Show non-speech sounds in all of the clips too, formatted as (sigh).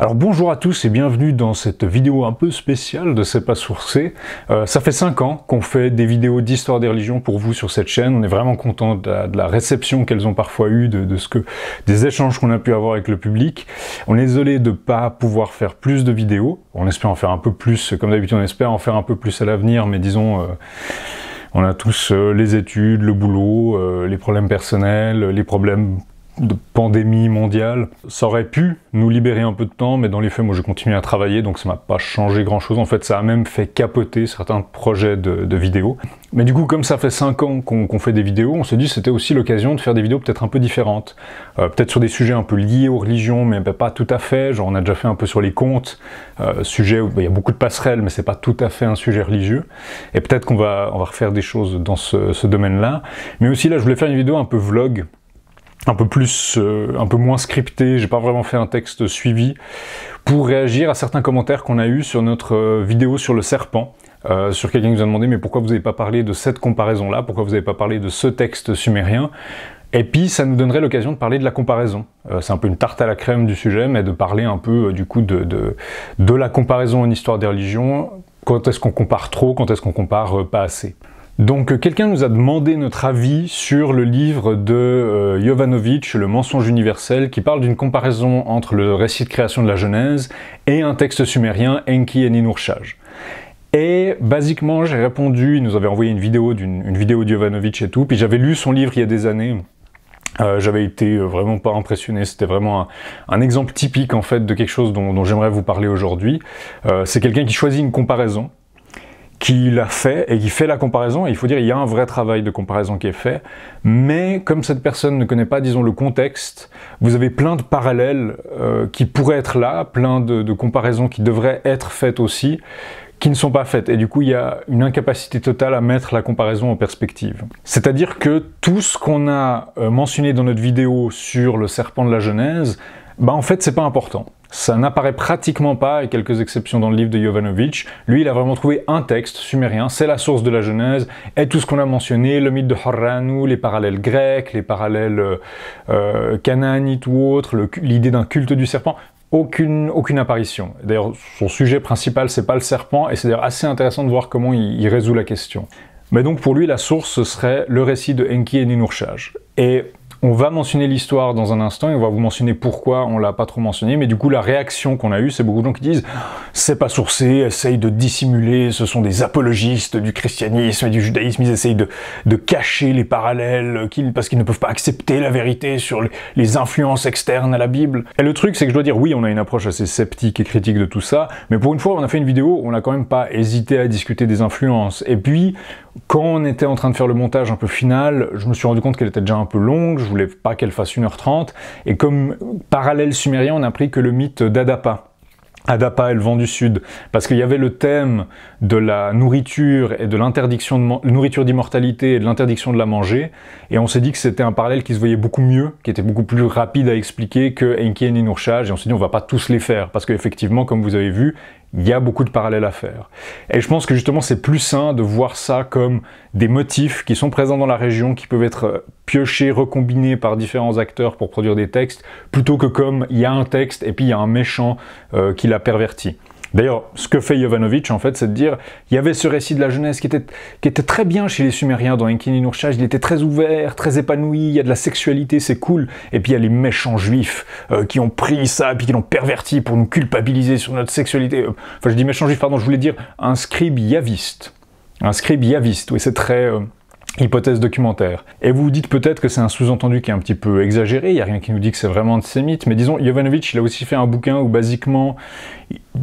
Alors bonjour à tous et bienvenue dans cette vidéo un peu spéciale de C'est pas sourcé. Euh, ça fait 5 ans qu'on fait des vidéos d'histoire des religions pour vous sur cette chaîne. On est vraiment content de la, réception qu'elles ont parfois eue, de, ce que des échanges qu'on a pu avoir avec le public. On est désolé de pas pouvoir faire plus de vidéos. On espère en faire un peu plus, comme d'habitude on espère en faire un peu plus à l'avenir, mais disons... Euh, on a tous euh, les études, le boulot, les problèmes personnels, les problèmes de pandémie mondiale. Ça aurait pu nous libérer un peu de temps, mais dans les faits, moi, je continué à travailler, donc ça m'a pas changé grand-chose. En fait, ça a même fait capoter certains projets de, de vidéos. Mais du coup, comme ça fait cinq ans qu'on fait des vidéos, on se dit c'était aussi l'occasion de faire des vidéos peut-être un peu différentes. Euh, peut-être sur des sujets un peu liés aux religions, mais pas tout à fait. Genre, on a déjà fait un peu sur les comptes, euh, sujet où bah, il y a beaucoup de passerelles, mais c'est pas tout à fait un sujet religieux. Et peut-être qu'on va, on va refaire des choses dans ce, ce domaine-là. Mais aussi, là, je voulais faire une vidéo un peu vlog un peu plus, euh, un peu moins scripté, j'ai pas vraiment fait un texte suivi, pour réagir à certains commentaires qu'on a eu sur notre euh, vidéo sur le serpent. Euh, sur quelqu'un qui nous a demandé mais pourquoi vous avez pas parlé de cette comparaison là, pourquoi vous avez pas parlé de ce texte sumérien et puis ça nous donnerait l'occasion de parler de la comparaison. Euh, c'est un peu une tarte à la crème du sujet, mais de parler un peu du coup de, de, de, la comparaison en histoire des religions. Quand est-ce qu'on compare trop, quand est-ce qu'on compare pas assez donc euh, quelqu'un nous a demandé notre avis sur le livre de euh, Le mensonge universel, qui parle d'une comparaison entre le récit de création de la Genèse et un texte sumérien, Enki et Ninurchage. Et basiquement, j'ai répondu, il nous avait envoyé une vidéo d'une vidéo de et tout, puis j'avais lu son livre il y a des années. Euh, j'avais été euh, vraiment pas impressionné. C'était vraiment un, exemple typique en fait de quelque chose dont, j'aimerais vous parler aujourd'hui. c'est quelqu'un qui choisit une comparaison qui l'a fait et qui fait la comparaison. il faut dire, il y a un vrai travail de comparaison qui est fait. Mais comme cette personne ne connaît pas, disons, le contexte, vous avez plein de parallèles euh, qui pourraient être là, plein de, comparaisons qui devraient être faites aussi, qui ne sont pas faites. Et du coup, il y a une incapacité totale à mettre la comparaison en perspective. C'est-à-dire que tout ce qu'on a euh, mentionné dans notre vidéo sur le serpent de la Genèse, bah en fait, c'est pas important. Ça n'apparaît pratiquement pas, et quelques exceptions dans le livre de Jovanovic. Lui, il a vraiment trouvé un texte sumérien, c'est la source de la Genèse, et tout ce qu'on a mentionné, le mythe de Horranu, les parallèles grecs, les parallèles euh, euh cananites ou autres, l'idée d'un culte du serpent, aucune, aucune apparition. D'ailleurs, son sujet principal, c'est pas le serpent, et c'est d'ailleurs assez intéressant de voir comment il, résout la question. Mais donc pour lui, la source, serait le récit de Enki et Ninourchage. Et on va mentionner l'histoire dans un instant et on va vous mentionner pourquoi on l'a pas trop mentionné. Mais du coup, la réaction qu'on a eue, c'est beaucoup de gens qui disent c'est pas sourcé, essaye de dissimuler, ce sont des apologistes du christianisme et du judaïsme, ils essayent de, cacher les parallèles parce qu'ils ne peuvent pas accepter la vérité sur les, les influences externes à la Bible. Et le truc, c'est que je dois dire oui, on a une approche assez sceptique et critique de tout ça, mais pour une fois, on a fait une vidéo, on n'a quand même pas hésité à discuter des influences. Et puis, quand on était en train de faire le montage un peu final, je me suis rendu compte qu'elle était déjà un peu longue, je voulais pas qu'elle fasse 1h30, et comme parallèle sumérien, on a pris que le mythe d'Adapa. Adapa et le vent du sud, parce qu'il y avait le thème de la nourriture et de l'interdiction de nourriture d'immortalité et de l'interdiction de la manger, et on s'est dit que c'était un parallèle qui se voyait beaucoup mieux, qui était beaucoup plus rapide à expliquer que Enki et Ninurshaj, et on s'est dit on va pas tous les faire, parce qu'effectivement, comme vous avez vu, il y a beaucoup de parallèles à faire. Et je pense que justement c'est plus sain de voir ça comme des motifs qui sont présents dans la région, qui peuvent être euh, piochés, recombinés par différents acteurs pour produire des textes, plutôt que comme il y a un texte et puis il y a un méchant euh, qui l'a perverti. D'ailleurs, ce que fait Jovanovic, en fait, c'est de dire, il y avait ce récit de la jeunesse qui était, très bien chez les Sumériens dans Enkininurshaj, il était très ouvert, très épanoui, il y a de la sexualité, c'est cool, et puis il y a les méchants juifs euh, qui ont pris ça, puis qui l'ont perverti pour nous culpabiliser sur notre sexualité. Euh, enfin, je dis méchants juifs, pardon, je voulais dire un scribe yaviste. Un scribe yaviste, oui, c'est très... Euh, hypothèse documentaire. Et vous vous dites peut-être que c'est un sous-entendu qui est un petit peu exagéré, il n'y a rien qui nous dit que c'est vraiment antisémite, mais disons, Jovanovic, il a aussi fait un bouquin où, basiquement,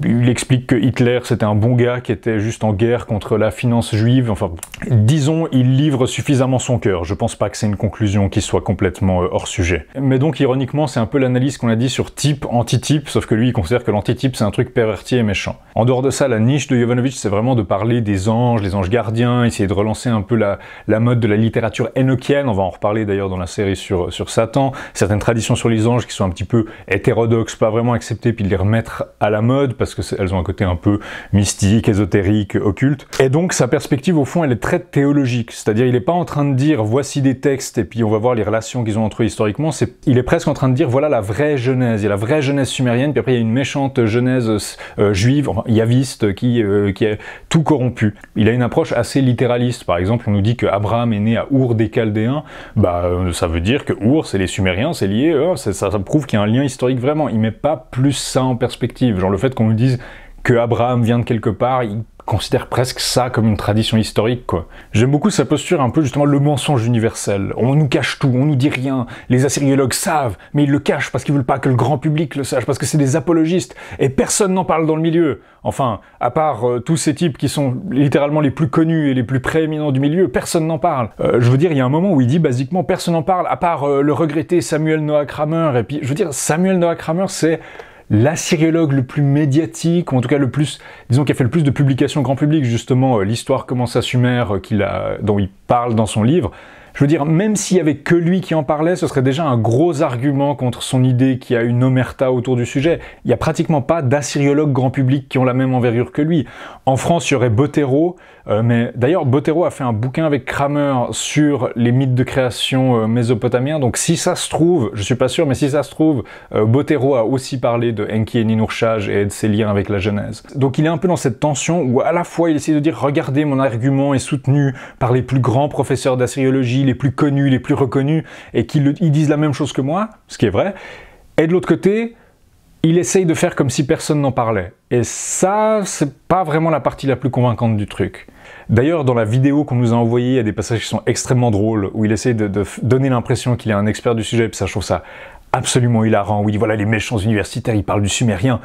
il explique que Hitler c'était un bon gars qui était juste en guerre contre la finance juive. Enfin, disons, il livre suffisamment son cœur. Je pense pas que c'est une conclusion qui soit complètement euh, hors sujet. Mais donc, ironiquement, c'est un peu l'analyse qu'on a dit sur type, antitype, sauf que lui, il considère que l'antitype c'est un truc perverti et méchant. En dehors de ça, la niche de Jovanovic, c'est vraiment de parler des anges, les anges gardiens, essayer de relancer un peu la, mode de la littérature enochienne. On va en reparler d'ailleurs dans la série sur, sur Satan. Certaines traditions sur les anges qui sont un petit peu hétérodoxes, pas vraiment acceptées, puis de les remettre à la mode mode parce qu'elles ont un côté un peu mystique, ésotérique, occulte. Et donc sa perspective au fond elle est très théologique, c'est-à-dire il n'est pas en train de dire voici des textes et puis on va voir les relations qu'ils ont entre eux historiquement, il est presque en train de dire voilà la vraie genèse, il y a la vraie genèse sumérienne, puis après il y a une méchante genèse euh, juive, yaviste, qui, euh, est qui tout corrompu. Il a une approche assez littéraliste, par exemple on nous dit que Abraham est né à Our des Chaldéens, bah euh, ça veut dire que Our c'est les Sumériens, c'est lié, ça, ça, prouve qu'il y a un lien historique vraiment, il met pas plus ça en perspective, genre le fait fait qu'on nous dise que Abraham vient de quelque part, il considère presque ça comme une tradition historique, quoi. J'aime beaucoup sa posture un peu justement le mensonge universel. On nous cache tout, on nous dit rien. Les assyriologues savent, mais ils le cachent parce qu'ils veulent pas que le grand public le sache, parce que c'est des apologistes, et personne n'en parle dans le milieu. Enfin, à part euh, tous ces types qui sont littéralement les plus connus et les plus prééminents du milieu, personne n'en parle. Euh, je veux dire, il y a un moment où il dit basiquement personne n'en parle, à part euh, le regretté Samuel Noah Kramer, et puis, je veux dire, Samuel Noah Kramer, c'est l'assyriologue le plus médiatique, ou en tout cas le plus, disons, qui a fait le plus de publications grand public, justement, euh, l'histoire comment à Sumer, euh, dont il parle dans son livre. Je veux dire, même s'il y avait que lui qui en parlait, ce serait déjà un gros argument contre son idée qui a une omerta autour du sujet. Il n'y a pratiquement pas d'assyriologues grand public qui ont la même envergure que lui. En France, il y aurait Bottero, euh, mais d'ailleurs, Botero a fait un bouquin avec Kramer sur les mythes de création euh, mésopotamiens, Donc si ça se trouve, je suis pas sûr, mais si ça se trouve, euh, Botero a aussi parlé de Enki et Ninourchage et de ses liens avec la Genèse. Donc il est un peu dans cette tension où à la fois il essaie de dire regardez mon argument est soutenu par les plus grands professeurs d'assyriologie, les plus connus, les plus reconnus, et qu'ils disent la même chose que moi, ce qui est vrai. Et de l'autre côté, il essaye de faire comme si personne n'en parlait. Et ça, c'est pas vraiment la partie la plus convaincante du truc. D'ailleurs, dans la vidéo qu'on nous a envoyée, il y a des passages qui sont extrêmement drôles, où il essaie de, donner l'impression qu'il est un expert du sujet, puis ça, je trouve ça absolument hilarant. Oui, voilà, les méchants universitaires, ils parlent du sumérien.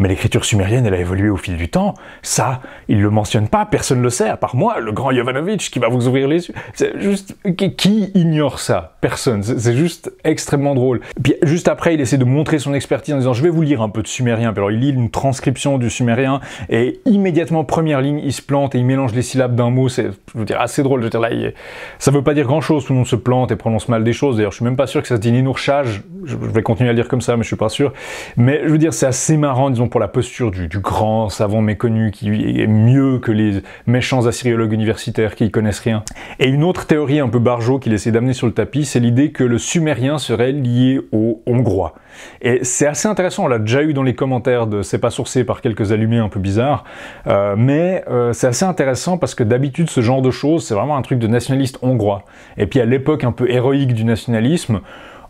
Mais l'écriture sumérienne, elle a évolué au fil du temps. Ça, il ne le mentionne pas, personne ne le sait, à part moi, le grand Jovanovitch, qui va vous ouvrir les yeux. C'est juste, qui ignore ça Personne. C'est juste extrêmement drôle. Puis juste après, il essaie de montrer son expertise en disant, je vais vous lire un peu de sumérien. Puis alors, il lit une transcription du sumérien et immédiatement, première ligne, il se plante et il mélange les syllabes d'un mot. C'est, je veux dire, assez drôle. Je veux dire, là, ça veut pas dire grand chose. Tout le monde se plante et prononce mal des choses. D'ailleurs, je suis même pas sûr que ça se dit ninourchage. Je vais continuer à dire comme ça, mais je suis pas sûr. Mais je veux dire, c'est assez marrant pour la posture du, grand savant méconnu qui est mieux que les méchants assyriologues universitaires qui y connaissent rien. Et une autre théorie un peu barjot qu'il essaie d'amener sur le tapis, c'est l'idée que le sumérien serait lié aux hongrois. Et c'est assez intéressant, on l'a déjà eu dans les commentaires de C'est pas sourcé par quelques allumés un peu bizarres, euh, mais euh, c'est assez intéressant parce que d'habitude ce genre de choses, c'est vraiment un truc de nationaliste hongrois. Et puis à l'époque un peu héroïque du nationalisme,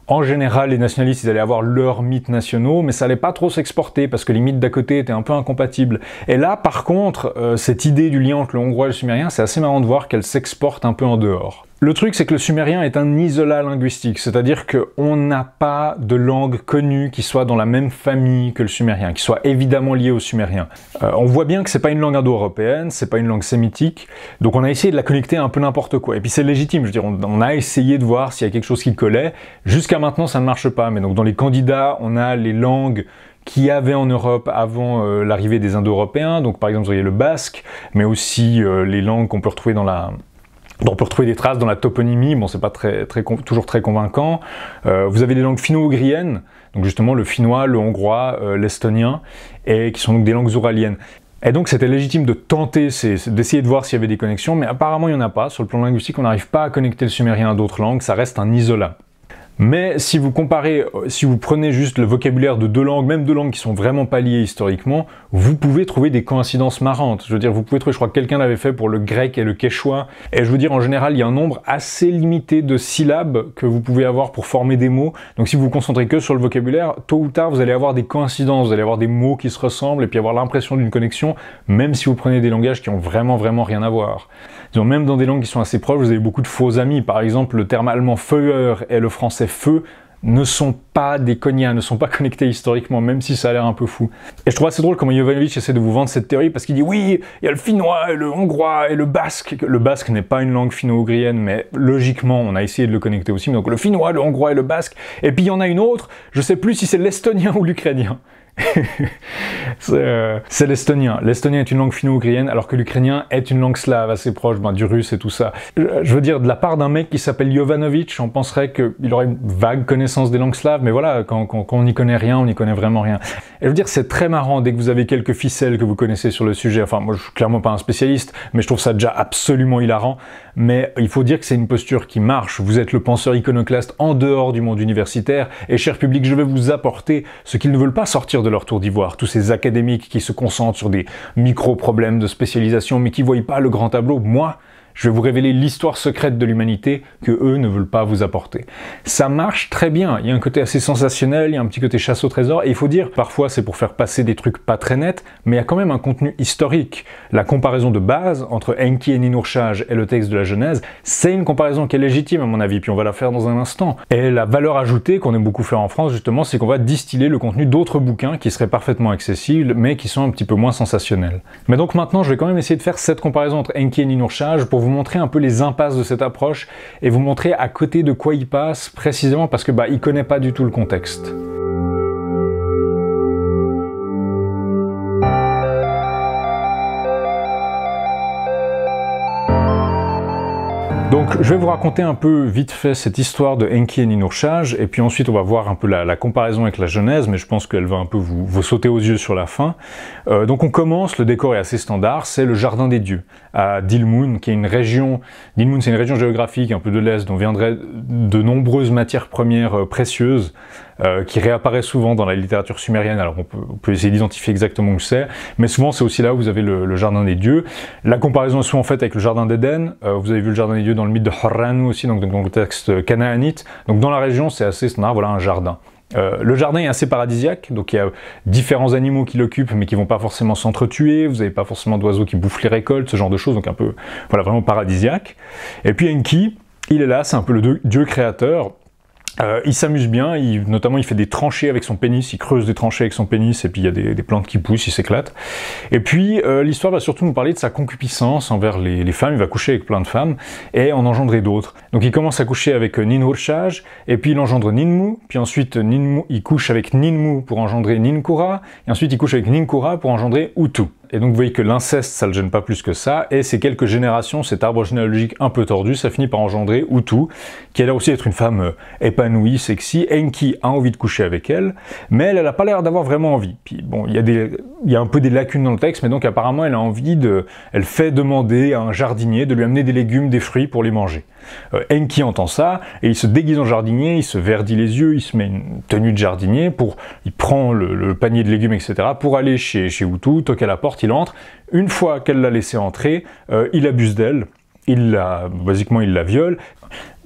en général, les nationalistes, ils allaient avoir leurs mythes nationaux, mais ça allait pas trop s'exporter parce que les mythes d'à côté étaient un peu incompatibles. Et là, par contre, euh, cette idée du lien entre le hongrois et le sumérien, c'est assez marrant de voir qu'elle s'exporte un peu en dehors. Le truc, c'est que le sumérien est un isolat linguistique, c'est-à-dire qu'on n'a pas de langue connue qui soit dans la même famille que le sumérien, qui soit évidemment liée au sumérien. Euh, on voit bien que c'est pas une langue indo-européenne, c'est pas une langue sémitique, donc on a essayé de la connecter à un peu n'importe quoi. Et puis c'est légitime, je veux dire, on, a essayé de voir s'il y a quelque chose qui collait. Jusqu'à maintenant, ça ne marche pas, mais donc dans les candidats, on a les langues qui avait en Europe avant euh, l'arrivée des Indo-Européens. Donc par exemple, vous voyez le basque, mais aussi euh, les langues qu'on peut retrouver dans la donc, on peut retrouver des traces dans la toponymie, bon c'est pas très, très, toujours très convaincant. Euh, vous avez des langues finno-ougriennes, donc justement le finnois, le hongrois, euh, l'estonien, et qui sont donc des langues ouraliennes. Et donc c'était légitime de tenter, d'essayer de voir s'il y avait des connexions, mais apparemment il n'y en a pas. Sur le plan linguistique, on n'arrive pas à connecter le sumérien à d'autres langues, ça reste un isolat. Mais si vous comparez, euh, si vous prenez juste le vocabulaire de deux langues, même deux langues qui sont vraiment pas liées historiquement, vous pouvez trouver des coïncidences marrantes. Je veux dire, vous pouvez trouver, je crois que quelqu'un l'avait fait pour le grec et le quechua. Et je veux dire, en général, il y a un nombre assez limité de syllabes que vous pouvez avoir pour former des mots. Donc si vous vous concentrez que sur le vocabulaire, tôt ou tard, vous allez avoir des coïncidences, vous allez avoir des mots qui se ressemblent et puis avoir l'impression d'une connexion, même si vous prenez des langages qui ont vraiment, vraiment rien à voir. Disons, même dans des langues qui sont assez proches, vous avez beaucoup de faux amis. Par exemple, le terme allemand Feuer et le français ces feux ne sont pas des cognats, ne sont pas connectés historiquement, même si ça a l'air un peu fou. Et je trouve assez drôle comment Jovanovic essaie de vous vendre cette théorie, parce qu'il dit oui, il y a le finnois, et le hongrois, et le basque. Le basque n'est pas une langue finno-ougrienne, mais logiquement, on a essayé de le connecter aussi. Donc le finnois, le hongrois et le basque. Et puis il y en a une autre, je sais plus si c'est l'estonien ou l'ukrainien. (laughs) Euh, c'est l'estonien. L'estonien est une langue finno-ougrienne, alors que l'ukrainien est une langue slave assez proche ben, du russe et tout ça. Je veux dire, de la part d'un mec qui s'appelle Jovanovic, on penserait qu'il aurait une vague connaissance des langues slaves, mais voilà, quand, on n'y connaît rien, on n'y connaît vraiment rien. Et je veux dire, c'est très marrant dès que vous avez quelques ficelles que vous connaissez sur le sujet. Enfin, moi, je suis clairement pas un spécialiste, mais je trouve ça déjà absolument hilarant mais il faut dire que c'est une posture qui marche. Vous êtes le penseur iconoclaste en dehors du monde universitaire, et cher public, je vais vous apporter ce qu'ils ne veulent pas sortir de leur tour d'ivoire, tous ces académiques qui se concentrent sur des micro-problèmes de spécialisation, mais qui voient pas le grand tableau. Moi, je vais vous révéler l'histoire secrète de l'humanité que eux ne veulent pas vous apporter. Ça marche très bien. Il y a un côté assez sensationnel, il y a un petit côté chasse au trésor. Et il faut dire, parfois c'est pour faire passer des trucs pas très nets, mais il y a quand même un contenu historique. La comparaison de base entre Enki et Ninourchage et le texte de la Genèse, c'est une comparaison qui est légitime à mon avis, puis on va la faire dans un instant. Et la valeur ajoutée qu'on aime beaucoup faire en France, justement, c'est qu'on va distiller le contenu d'autres bouquins qui seraient parfaitement accessibles, mais qui sont un petit peu moins sensationnels. Mais donc maintenant, je vais quand même essayer de faire cette comparaison entre Enki et Ninourchage pour vous montrer un peu les impasses de cette approche et vous montrer à côté de quoi il passe précisément parce que bah il connaît pas du tout le contexte. je vais vous raconter un peu vite fait cette histoire de Enki et Ninurchage, et puis ensuite on va voir un peu la, comparaison avec la Genèse, mais je pense qu'elle va un peu vous, sauter aux yeux sur la fin. Euh, donc on commence, le décor est assez standard, c'est le Jardin des Dieux, à Dilmun, qui est une région, Dilmun c'est une région géographique un peu de l'Est, dont viendraient de nombreuses matières premières euh, précieuses, euh, qui réapparaît souvent dans la littérature sumérienne. Alors on peut, on peut essayer d'identifier exactement où c'est, mais souvent c'est aussi là où vous avez le, jardin des dieux. La comparaison est souvent faite avec le jardin d'Éden. Euh, vous avez vu le jardin des dieux dans le mythe de Horranu aussi, donc, dans le texte canaanite. Donc dans la région, c'est assez standard, voilà un jardin. Euh, le jardin est assez paradisiaque, donc il y a différents animaux qui l'occupent, mais qui vont pas forcément s'entretuer. Vous n'avez pas forcément d'oiseaux qui bouffent les récoltes, ce genre de choses, donc un peu, voilà, vraiment paradisiaque. Et puis Enki, il est là, c'est un peu le dieu créateur. Euh, il s'amuse bien, notamment il fait des tranchées avec son pénis, il creuse des tranchées avec son pénis, et puis il y a des, plantes qui poussent, il s'éclate. Et puis euh, l'histoire va surtout nous parler de sa concupiscence envers les, femmes, il va coucher avec plein de femmes, et en engendrer d'autres. Donc il commence à coucher avec euh, Ninhurshaj, et puis il engendre Ninmu, puis ensuite Ninmu, il couche avec Ninmu pour engendrer Ninkura, et ensuite il couche avec Ninkura pour engendrer Utu. Et donc vous voyez que l'inceste, ça le gêne pas plus que ça, et ces quelques générations, cet arbre généalogique un peu tordu, ça finit par engendrer Utu, qui a l'air aussi d'être une femme euh, épanouie, sexy, Enki a envie de coucher avec elle, mais elle, n'a pas l'air d'avoir vraiment envie. Puis bon, il y, a y a un peu des lacunes dans le texte, mais donc apparemment elle a envie de... Elle fait demander à un jardinier de lui amener des légumes, des fruits pour les manger. Euh, Enki entend ça et il se déguise en jardinier, il se verdit les yeux, il se met une tenue de jardinier pour, il prend le, panier de légumes, etc. pour aller chez chez Hutu, toque à la porte, il entre. Une fois qu'elle l'a laissé entrer, euh, il abuse d'elle il la, basiquement, il la viole.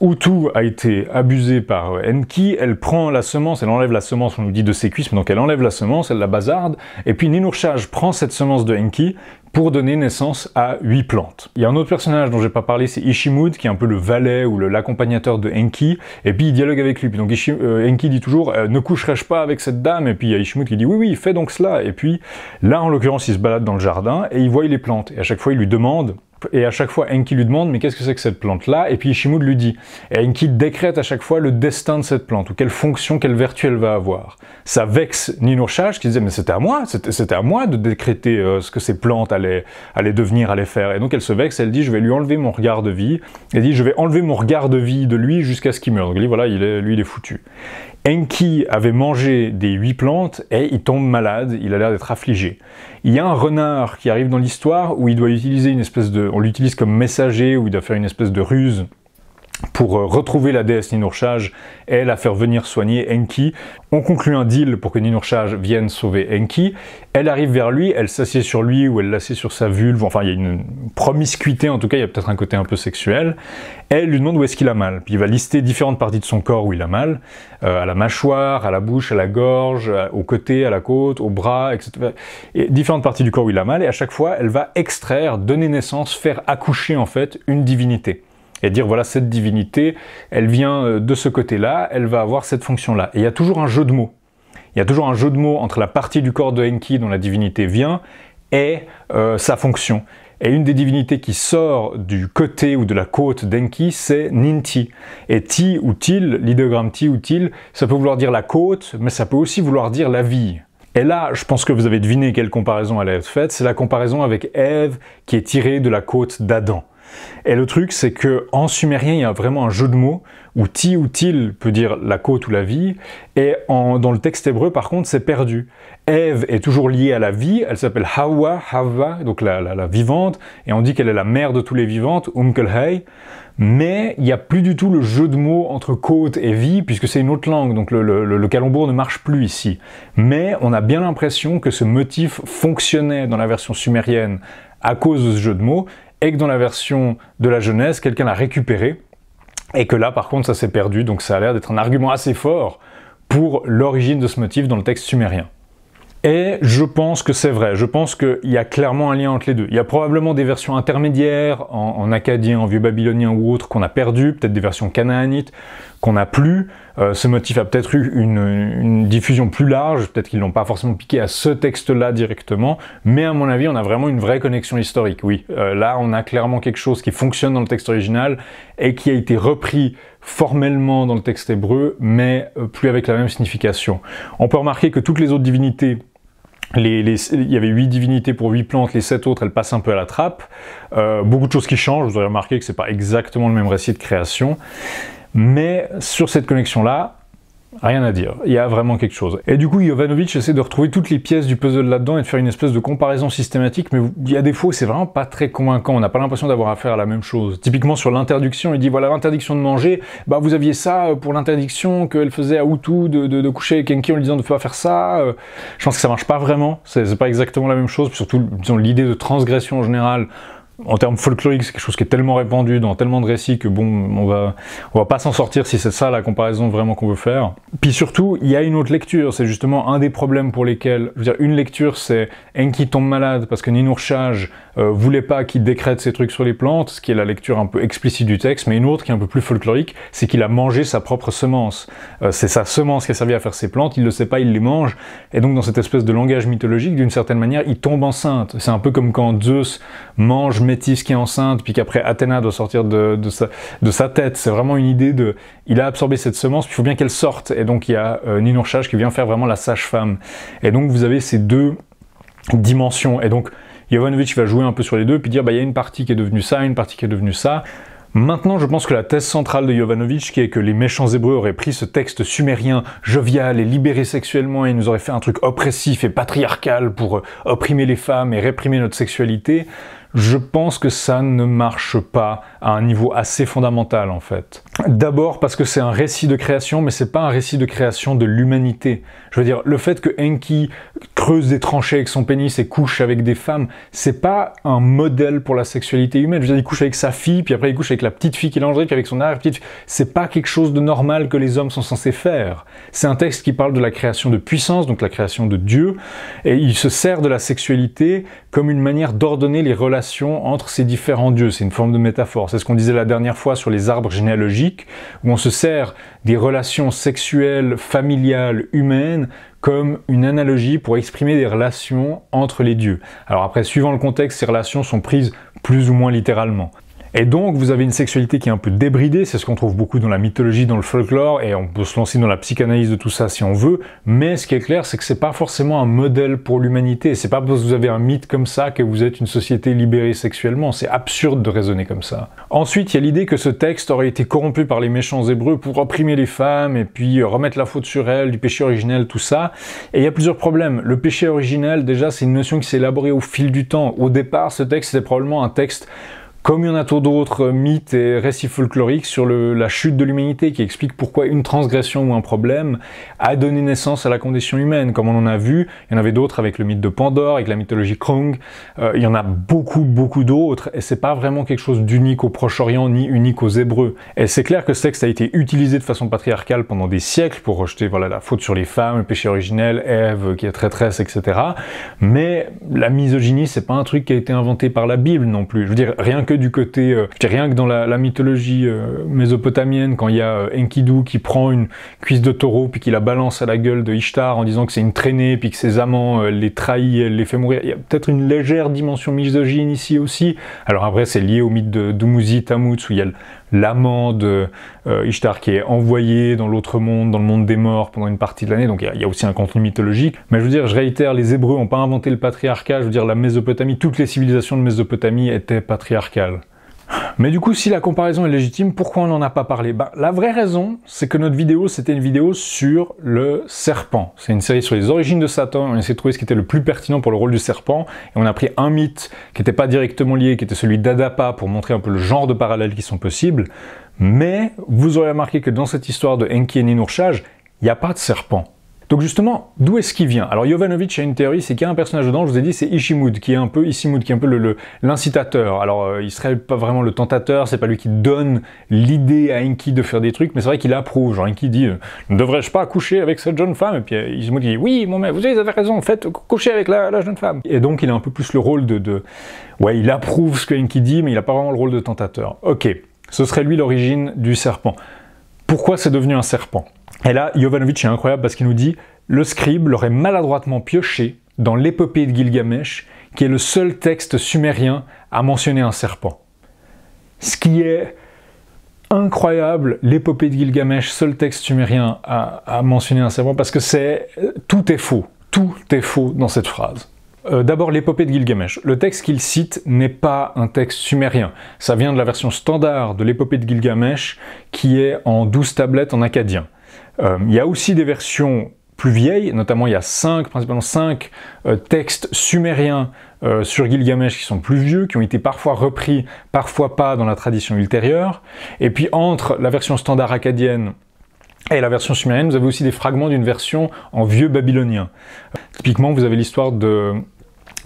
Utu a été abusé par Enki, elle prend la semence, elle enlève la semence, on nous dit de ses cuisses, donc elle enlève la semence, elle la bazarde, et puis Ninurshaj prend cette semence de Enki pour donner naissance à huit plantes. Il y a un autre personnage dont j'ai pas parlé, c'est Ishimud, qui est un peu le valet ou l'accompagnateur de Enki, et puis il dialogue avec lui. Puis donc euh, Enki dit toujours euh, Ne coucherai-je pas avec cette dame ?» Et puis il y a Ishimud qui dit « Oui, oui, fais donc cela !» Et puis là, en l'occurrence, il se balade dans le jardin et il voit les plantes, et à chaque fois, il lui demande « et à chaque fois, Enki lui demande, mais qu'est-ce que c'est que cette plante-là Et puis Ishimud lui dit. Et Enki décrète à chaque fois le destin de cette plante, ou quelle fonction, quelle vertu elle va avoir. Ça vexe Ninochage qui disait, mais c'était à moi, c'était à moi de décréter euh, ce que ces plantes allaient, allaient devenir, allaient faire. Et donc elle se vexe, elle dit, je vais lui enlever mon regard de vie. Elle dit, je vais enlever mon regard de vie de lui jusqu'à ce qu'il meure. Donc elle voilà, lui, il est foutu. Enki avait mangé des huit plantes et il tombe malade, il a l'air d'être affligé. Il y a un renard qui arrive dans l'histoire où il doit utiliser une espèce de... On l'utilise comme messager, où il doit faire une espèce de ruse pour euh, retrouver la déesse Ninourchage elle a faire venir soigner Enki. On conclut un deal pour que Ninourchage vienne sauver Enki. Elle arrive vers lui, elle s'assied sur lui ou elle l'assied sur sa vulve. Enfin, il y a une promiscuité, en tout cas, il y a peut-être un côté un peu sexuel. Elle lui demande où est-ce qu'il a mal. Puis il va lister différentes parties de son corps où il a mal. Euh, à la mâchoire, à la bouche, à la gorge, au côté, à la côte, au bras, etc. Et différentes parties du corps où il a mal. Et à chaque fois, elle va extraire, donner naissance, faire accoucher, en fait, une divinité et dire voilà cette divinité, elle vient euh, de ce côté-là, elle va avoir cette fonction-là. Et il y a toujours un jeu de mots. Il y a toujours un jeu de mots entre la partie du corps de Enki dont la divinité vient et euh, sa fonction. Et une des divinités qui sort du côté ou de la côte d'Enki, c'est Ninti. Et Ti ou Til, l'idéogramme Ti ou Til, ça peut vouloir dire la côte, mais ça peut aussi vouloir dire la vie. Et là, je pense que vous avez deviné quelle comparaison elle a faite, c'est la comparaison avec Ève qui est tirée de la côte d'Adam. Et le truc, c'est que en sumérien, il y a vraiment un jeu de mots où ti ou til peut dire la côte ou la vie, et dans le texte hébreu, par contre, c'est perdu. Ève est toujours liée à la vie, elle s'appelle Hawa, Hawa, donc la, vivante, et on dit qu'elle est la mère de tous les vivantes, Umkelhei, mais il n'y a plus du tout le jeu de mots entre côte et vie, puisque c'est une autre langue, donc le, le, le calembour ne marche plus ici. Mais on a bien l'impression que ce motif fonctionnait dans la version sumérienne à cause de ce jeu de mots, et que dans la version de la Genèse quelqu'un l'a récupéré, et que là, par contre, ça s'est perdu, donc ça a l'air d'être un argument assez fort pour l'origine de ce motif dans le texte sumérien. Et je pense que c'est vrai, je pense qu'il y a clairement un lien entre les deux. Il y a probablement des versions intermédiaires, en, acadien, en vieux babylonien ou autre, qu'on a perdu, peut-être des versions canaanites, qu'on n'a plus, euh, ce motif a peut-être eu une, diffusion plus large, peut-être qu'ils n'ont pas forcément piqué à ce texte-là directement, mais à mon avis, on a vraiment une vraie connexion historique, oui. Euh, là, on a clairement quelque chose qui fonctionne dans le texte original et qui a été repris formellement dans le texte hébreu, mais euh, plus avec la même signification. On peut remarquer que toutes les autres divinités les, il y avait huit divinités pour huit plantes, les sept autres, elles passent un peu à la trappe. beaucoup de choses qui changent, vous aurez remarqué que ce c'est pas exactement le même récit de création. Mais sur cette connexion-là, Rien à dire, il y a vraiment quelque chose. Et du coup, Jovanovic essaie de retrouver toutes les pièces du puzzle là-dedans et de faire une espèce de comparaison systématique, mais il y a des faux, c'est vraiment pas très convaincant, on n'a pas l'impression d'avoir affaire à la même chose. Typiquement sur l'interdiction, il dit voilà, l'interdiction de manger, bah vous aviez ça euh, pour l'interdiction qu'elle faisait à Hutu de, coucher avec Enki en lui disant de ne pas faire ça. Euh. Je pense que ça marche pas vraiment, c'est pas exactement la même chose, surtout l'idée de transgression en général en termes folkloriques, c'est quelque chose qui est tellement répandu dans tellement de récits que bon, on va, on va pas s'en sortir si c'est ça la comparaison vraiment qu'on veut faire. Puis surtout, il y a une autre lecture, c'est justement un des problèmes pour lesquels, je veux dire, une lecture c'est Enki tombe malade parce que Ninurchage euh, voulait pas qu'il décrète ses trucs sur les plantes, ce qui est la lecture un peu explicite du texte, mais une autre qui est un peu plus folklorique, c'est qu'il a mangé sa propre semence. Euh, c'est sa semence qui a servi à faire ses plantes, il le sait pas, il les mange, et donc dans cette espèce de langage mythologique, d'une certaine manière, il tombe enceinte. C'est un peu comme quand Zeus mange Métis qui est enceinte, puis qu'après Athéna doit sortir de, sa, tête. C'est vraiment une idée de, il a absorbé cette semence, puis il faut bien qu'elle sorte. Et donc il y a euh, qui vient faire vraiment la sage-femme. Et donc vous avez ces deux dimensions. Et donc Jovanovic va jouer un peu sur les deux, puis dire, bah il y a une partie qui est devenue ça, une partie qui est devenue ça. Maintenant, je pense que la thèse centrale de Jovanovic, qui est que les méchants hébreux auraient pris ce texte sumérien jovial et libéré sexuellement et nous auraient fait un truc oppressif et patriarcal pour euh, opprimer les femmes et réprimer notre sexualité, je pense que ça ne marche pas à un niveau assez fondamental en fait. D'abord parce que c'est un récit de création, mais c'est pas un récit de création de l'humanité. Je veux dire, le fait que Enki creuse des tranchées avec son pénis et couche avec des femmes, c'est pas un modèle pour la sexualité humaine. Je veux dire, il couche avec sa fille, puis après il couche avec la petite fille qui a puis avec son arrière-petite C'est pas quelque chose de normal que les hommes sont censés faire. C'est un texte qui parle de la création de puissance, donc la création de Dieu, et il se sert de la sexualité comme une manière d'ordonner les relations entre ces différents dieux. C'est une forme de métaphore. C'est ce qu'on disait la dernière fois sur les arbres généalogiques, où on se sert des relations sexuelles, familiales, humaines, comme une analogie pour exprimer des relations entre les dieux. Alors après, suivant le contexte, ces relations sont prises plus ou moins littéralement. Et donc, vous avez une sexualité qui est un peu débridée, c'est ce qu'on trouve beaucoup dans la mythologie, dans le folklore, et on peut se lancer dans la psychanalyse de tout ça si on veut, mais ce qui est clair, c'est que c'est pas forcément un modèle pour l'humanité, c'est pas parce que vous avez un mythe comme ça que vous êtes une société libérée sexuellement, c'est absurde de raisonner comme ça. Ensuite, il y a l'idée que ce texte aurait été corrompu par les méchants hébreux pour opprimer les femmes, et puis euh, remettre la faute sur elles, du péché originel, tout ça, et il y a plusieurs problèmes. Le péché originel, déjà, c'est une notion qui s'est élaborée au fil du temps. Au départ, ce texte, c'était probablement un texte comme il y en a tant d'autres mythes et récits folkloriques sur la chute de l'humanité qui expliquent pourquoi une transgression ou un problème a donné naissance à la condition humaine, comme on en a vu, il y en avait d'autres avec le mythe de Pandore, avec la mythologie Krung, euh, il y en a beaucoup beaucoup d'autres, et c'est pas vraiment quelque chose d'unique au Proche-Orient ni unique aux Hébreux. Et c'est clair que ce texte a été utilisé de façon patriarcale pendant des siècles pour rejeter voilà, la faute sur les femmes, le péché originel, Ève qui est traîtresse, etc. Mais la misogynie, c'est pas un truc qui a été inventé par la Bible non plus. Je veux dire, rien que que du côté, euh, rien que dans la, mythologie euh, mésopotamienne, quand il y a euh, Enkidu qui prend une cuisse de taureau puis qui la balance à la gueule de Ishtar en disant que c'est une traînée puis que ses amants euh, les trahit, elle les fait mourir. Il y a peut-être une légère dimension misogyne ici aussi. Alors après, c'est lié au mythe de Dumuzi Tamuts où il y a le, l'amant de euh, Ishtar qui est envoyé dans l'autre monde, dans le monde des morts pendant une partie de l'année, donc il y, y, a aussi un contenu mythologique. Mais je veux dire, je réitère, les Hébreux n'ont pas inventé le patriarcat, je veux dire, la Mésopotamie, toutes les civilisations de Mésopotamie étaient patriarcales. Mais du coup, si la comparaison est légitime, pourquoi on n'en a pas parlé ben, La vraie raison, c'est que notre vidéo, c'était une vidéo sur le serpent. C'est une série sur les origines de Satan. On a essayé de trouver ce qui était le plus pertinent pour le rôle du serpent. Et on a pris un mythe qui n'était pas directement lié, qui était celui d'Adapa, pour montrer un peu le genre de parallèles qui sont possibles. Mais vous aurez remarqué que dans cette histoire de Enki et Ninourchage, il n'y a pas de serpent. Donc justement, d'où est-ce qu'il vient Alors Jovanovic a une théorie, c'est qu'il y a un personnage dedans, je vous ai dit, c'est Ishimud, qui est un peu Ishimud, qui est un peu l'incitateur. Alors euh, il serait pas vraiment le tentateur, c'est pas lui qui donne l'idée à Enki de faire des trucs, mais c'est vrai qu'il approuve. Genre Enki dit, euh, ne devrais-je pas coucher avec cette jeune femme Et puis euh, Ishimud dit, oui, mon mec, vous avez raison, faites coucher avec la, jeune femme. Et donc il a un peu plus le rôle de, de... ouais, il approuve ce que Enki dit, mais il a pas vraiment le rôle de tentateur. Ok, ce serait lui l'origine du serpent. Pourquoi c'est devenu un serpent et là, Jovanovic est incroyable parce qu'il nous dit le scribe l'aurait maladroitement pioché dans l'épopée de Gilgamesh, qui est le seul texte sumérien à mentionner un serpent. Ce qui est incroyable, l'épopée de Gilgamesh, seul texte sumérien à, mentionner un serpent, parce que c'est tout est faux, tout est faux dans cette phrase. Euh, d'abord l'épopée de Gilgamesh. Le texte qu'il cite n'est pas un texte sumérien. Ça vient de la version standard de l'épopée de Gilgamesh qui est en douze tablettes en acadien. Euh, il y a aussi des versions plus vieilles, notamment il y a cinq, principalement 5 euh, textes sumériens euh, sur Gilgamesh qui sont plus vieux, qui ont été parfois repris, parfois pas dans la tradition ultérieure. Et puis entre la version standard acadienne et la version sumérienne, vous avez aussi des fragments d'une version en vieux babylonien. typiquement, vous avez l'histoire de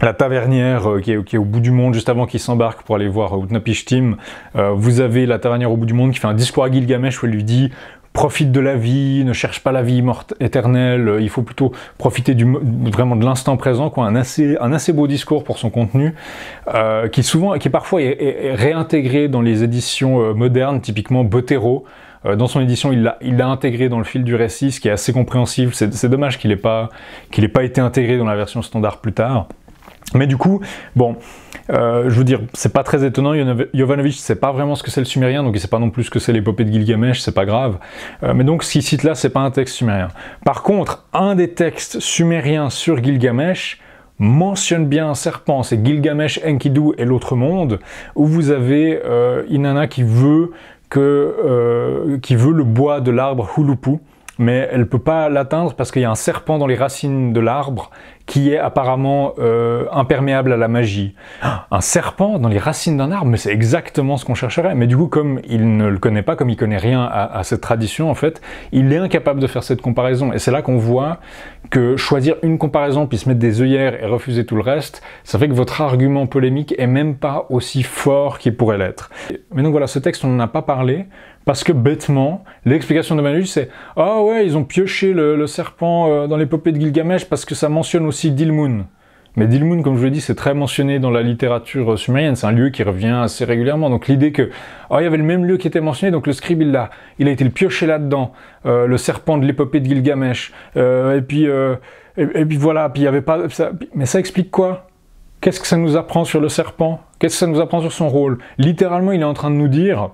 la tavernière qui, est, qui, est, au bout du monde juste avant qu'il s'embarque pour aller voir Utnapishtim. vous avez la tavernière au bout du monde qui fait un discours à Gilgamesh où elle lui dit profite de la vie, ne cherche pas la vie morte, éternelle, il faut plutôt profiter vraiment de l'instant présent, quoi. Un assez, un assez beau discours pour son contenu, euh, qui souvent, qui parfois est, réintégré dans les éditions euh, modernes, typiquement Botero. Euh, dans son édition, il l'a, intégré dans le fil du récit, ce qui est assez compréhensible. C'est, dommage qu'il n'ait pas, qu'il ait pas été intégré dans la version standard plus tard. Mais du coup, bon, euh, je veux dire, c'est pas très étonnant. Jovanovic sait pas vraiment ce que c'est le sumérien, donc il sait pas non plus ce que c'est l'épopée de Gilgamesh, c'est pas grave. Euh, mais donc, ce qu'il cite là, c'est pas un texte sumérien. Par contre, un des textes sumériens sur Gilgamesh mentionne bien un serpent, c'est Gilgamesh, Enkidu et l'autre monde, où vous avez euh, Inanna qui veut qui veut le bois de l'arbre Hulupu mais elle ne peut pas l'atteindre parce qu'il y a un serpent dans les racines de l'arbre qui est apparemment euh, imperméable à la magie. Un serpent dans les racines d'un arbre, mais c'est exactement ce qu'on chercherait. Mais du coup, comme il ne le connaît pas, comme il connaît rien à, cette tradition, en fait, il est incapable de faire cette comparaison. Et c'est là qu'on voit que choisir une comparaison puis se mettre des œillères et refuser tout le reste, ça fait que votre argument polémique est même pas aussi fort qu'il pourrait l'être. Mais donc voilà, ce texte, on n'en a pas parlé. Parce que bêtement, l'explication de Manu, c'est Ah oh ouais, ils ont pioché le, serpent euh, dans l'épopée de Gilgamesh parce que ça mentionne aussi Dilmun. Mais Dilmun, comme je vous l'ai dit, c'est très mentionné dans la littérature euh, sumérienne. C'est un lieu qui revient assez régulièrement. Donc l'idée que oh, il y avait le même lieu qui était mentionné, donc le scribe il il a été le pioché là-dedans, euh, le serpent de l'épopée de Gilgamesh. et puis et, puis voilà, puis il y avait pas. mais ça explique quoi Qu'est-ce que ça nous apprend sur le serpent Qu'est-ce que ça nous apprend sur son rôle Littéralement, il est en train de nous dire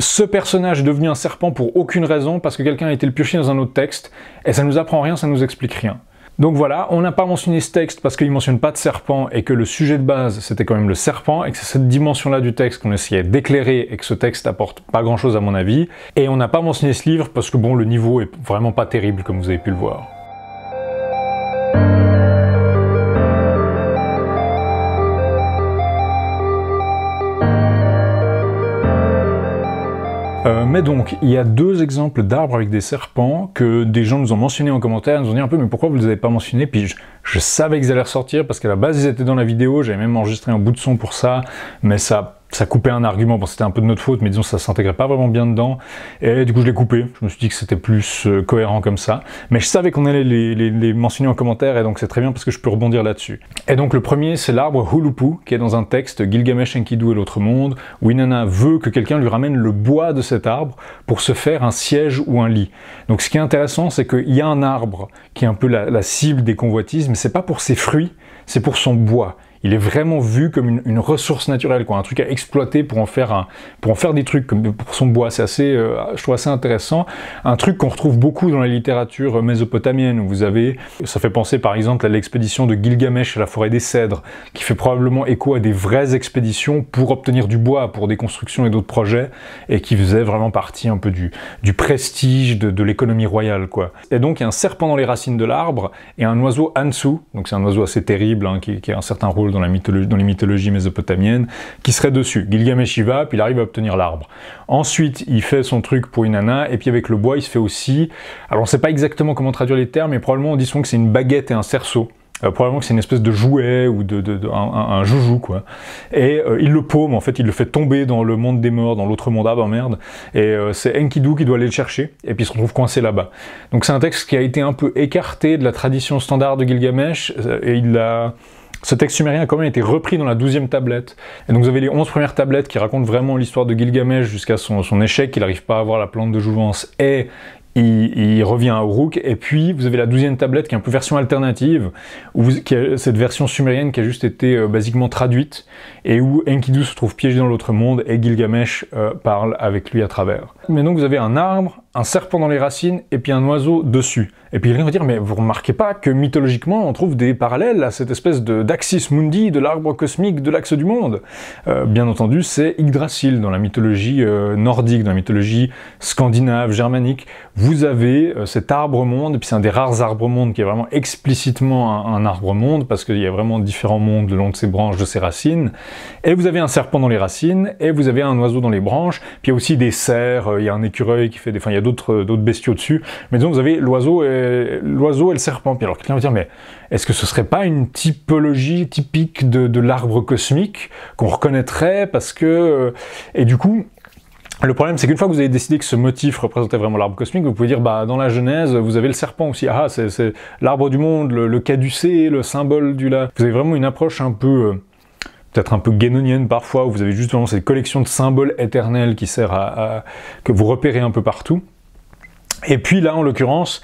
ce personnage est devenu un serpent pour aucune raison, parce que quelqu'un a été le piocher dans un autre texte, et ça nous apprend rien, ça nous explique rien. Donc voilà, on n'a pas mentionné ce texte parce qu'il mentionne pas de serpent et que le sujet de base c'était quand même le serpent et que c'est cette dimension-là du texte qu'on essayait d'éclairer et que ce texte apporte pas grand-chose à mon avis. Et on n'a pas mentionné ce livre parce que bon, le niveau est vraiment pas terrible comme vous avez pu le voir. Euh, mais donc, il y a deux exemples d'arbres avec des serpents que des gens nous ont mentionnés en commentaire, ils nous ont dit un peu mais pourquoi vous les avez pas mentionnés Puis je, je savais qu'ils allaient ressortir parce qu'à la base ils étaient dans la vidéo, j'avais même enregistré un bout de son pour ça, mais ça ça coupait un argument. Bon, c'était un peu de notre faute, mais disons, ça s'intégrait pas vraiment bien dedans. Et du coup, je l'ai coupé. Je me suis dit que c'était plus euh, cohérent comme ça. Mais je savais qu'on allait les, mentionner en commentaire, et donc c'est très bien parce que je peux rebondir là-dessus. Et donc, le premier, c'est l'arbre Hulupu, qui est dans un texte Gilgamesh, Enkidu et l'autre monde, où Inanna veut que quelqu'un lui ramène le bois de cet arbre pour se faire un siège ou un lit. Donc, ce qui est intéressant, c'est qu'il y a un arbre qui est un peu la, la cible des convoitises, mais c'est pas pour ses fruits, c'est pour son bois il est vraiment vu comme une, ressource naturelle, quoi, un truc à exploiter pour en faire, un, pour en faire des trucs, comme pour son bois. C'est assez, euh, je trouve assez intéressant. Un truc qu'on retrouve beaucoup dans la littérature mésopotamienne, où vous avez, ça fait penser par exemple à l'expédition de Gilgamesh à la forêt des cèdres, qui fait probablement écho à des vraies expéditions pour obtenir du bois, pour des constructions et d'autres projets, et qui faisait vraiment partie un peu du, du prestige de, l'économie royale, quoi. Et donc, il y a un serpent dans les racines de l'arbre et un oiseau dessous donc c'est un oiseau assez terrible, hein, qui, qui a un certain rôle dans, la mythologie, dans les mythologies mésopotamiennes, qui serait dessus. Gilgamesh y va, puis il arrive à obtenir l'arbre. Ensuite, il fait son truc pour une et puis avec le bois, il se fait aussi... Alors on sait pas exactement comment traduire les termes, mais probablement on dit souvent que c'est une baguette et un cerceau. Euh, probablement que c'est une espèce de jouet ou de, un, joujou quoi. Et euh, il le paume en fait, il le fait tomber dans le monde des morts, dans l'autre monde ah ben merde. Et euh, c'est Enkidu qui doit aller le chercher et puis il se retrouve coincé là-bas. Donc c'est un texte qui a été un peu écarté de la tradition standard de Gilgamesh et il l'a ce texte sumérien a quand même été repris dans la douzième tablette. Et donc vous avez les onze premières tablettes qui racontent vraiment l'histoire de Gilgamesh jusqu'à son, échec, il n'arrive pas à avoir la plante de jouvence et il, revient à Uruk. Et puis vous avez la douzième tablette qui est un peu version alternative, où cette version sumérienne qui a juste été euh, basiquement traduite et où Enkidu se trouve piégé dans l'autre monde et Gilgamesh euh, parle avec lui à travers. Mais donc vous avez un arbre, un serpent dans les racines et puis un oiseau dessus. Et puis rien va dire mais vous remarquez pas que mythologiquement on trouve des parallèles à cette espèce de d'axis mundi, de l'arbre cosmique, de l'axe du monde. Euh, bien entendu c'est Yggdrasil dans la mythologie euh, nordique, dans la mythologie scandinave, germanique. Vous avez cet arbre monde, et puis c'est un des rares arbres monde qui est vraiment explicitement un, un arbre monde parce qu'il y a vraiment différents mondes le long de ses branches, de ses racines. Et vous avez un serpent dans les racines, et vous avez un oiseau dans les branches, puis il y a aussi des cerfs, euh, il y a un écureuil qui fait des... Enfin, il y a d'autres euh, bestiaux dessus. Mais disons, vous avez l'oiseau et, l'oiseau et le serpent. Puis alors, quelqu'un va dire, mais est-ce que ce serait pas une typologie typique de, l'arbre cosmique qu'on reconnaîtrait parce que... Euh, et du coup, le problème, c'est qu'une fois que vous avez décidé que ce motif représentait vraiment l'arbre cosmique, vous pouvez dire, bah, dans la Genèse, vous avez le serpent aussi. Ah, c'est l'arbre du monde, le, caducée, le symbole du lac. Vous avez vraiment une approche un peu peut-être un peu guénonienne parfois, où vous avez justement cette collection de symboles éternels qui sert à, que vous repérez un peu partout. Et puis là, en l'occurrence,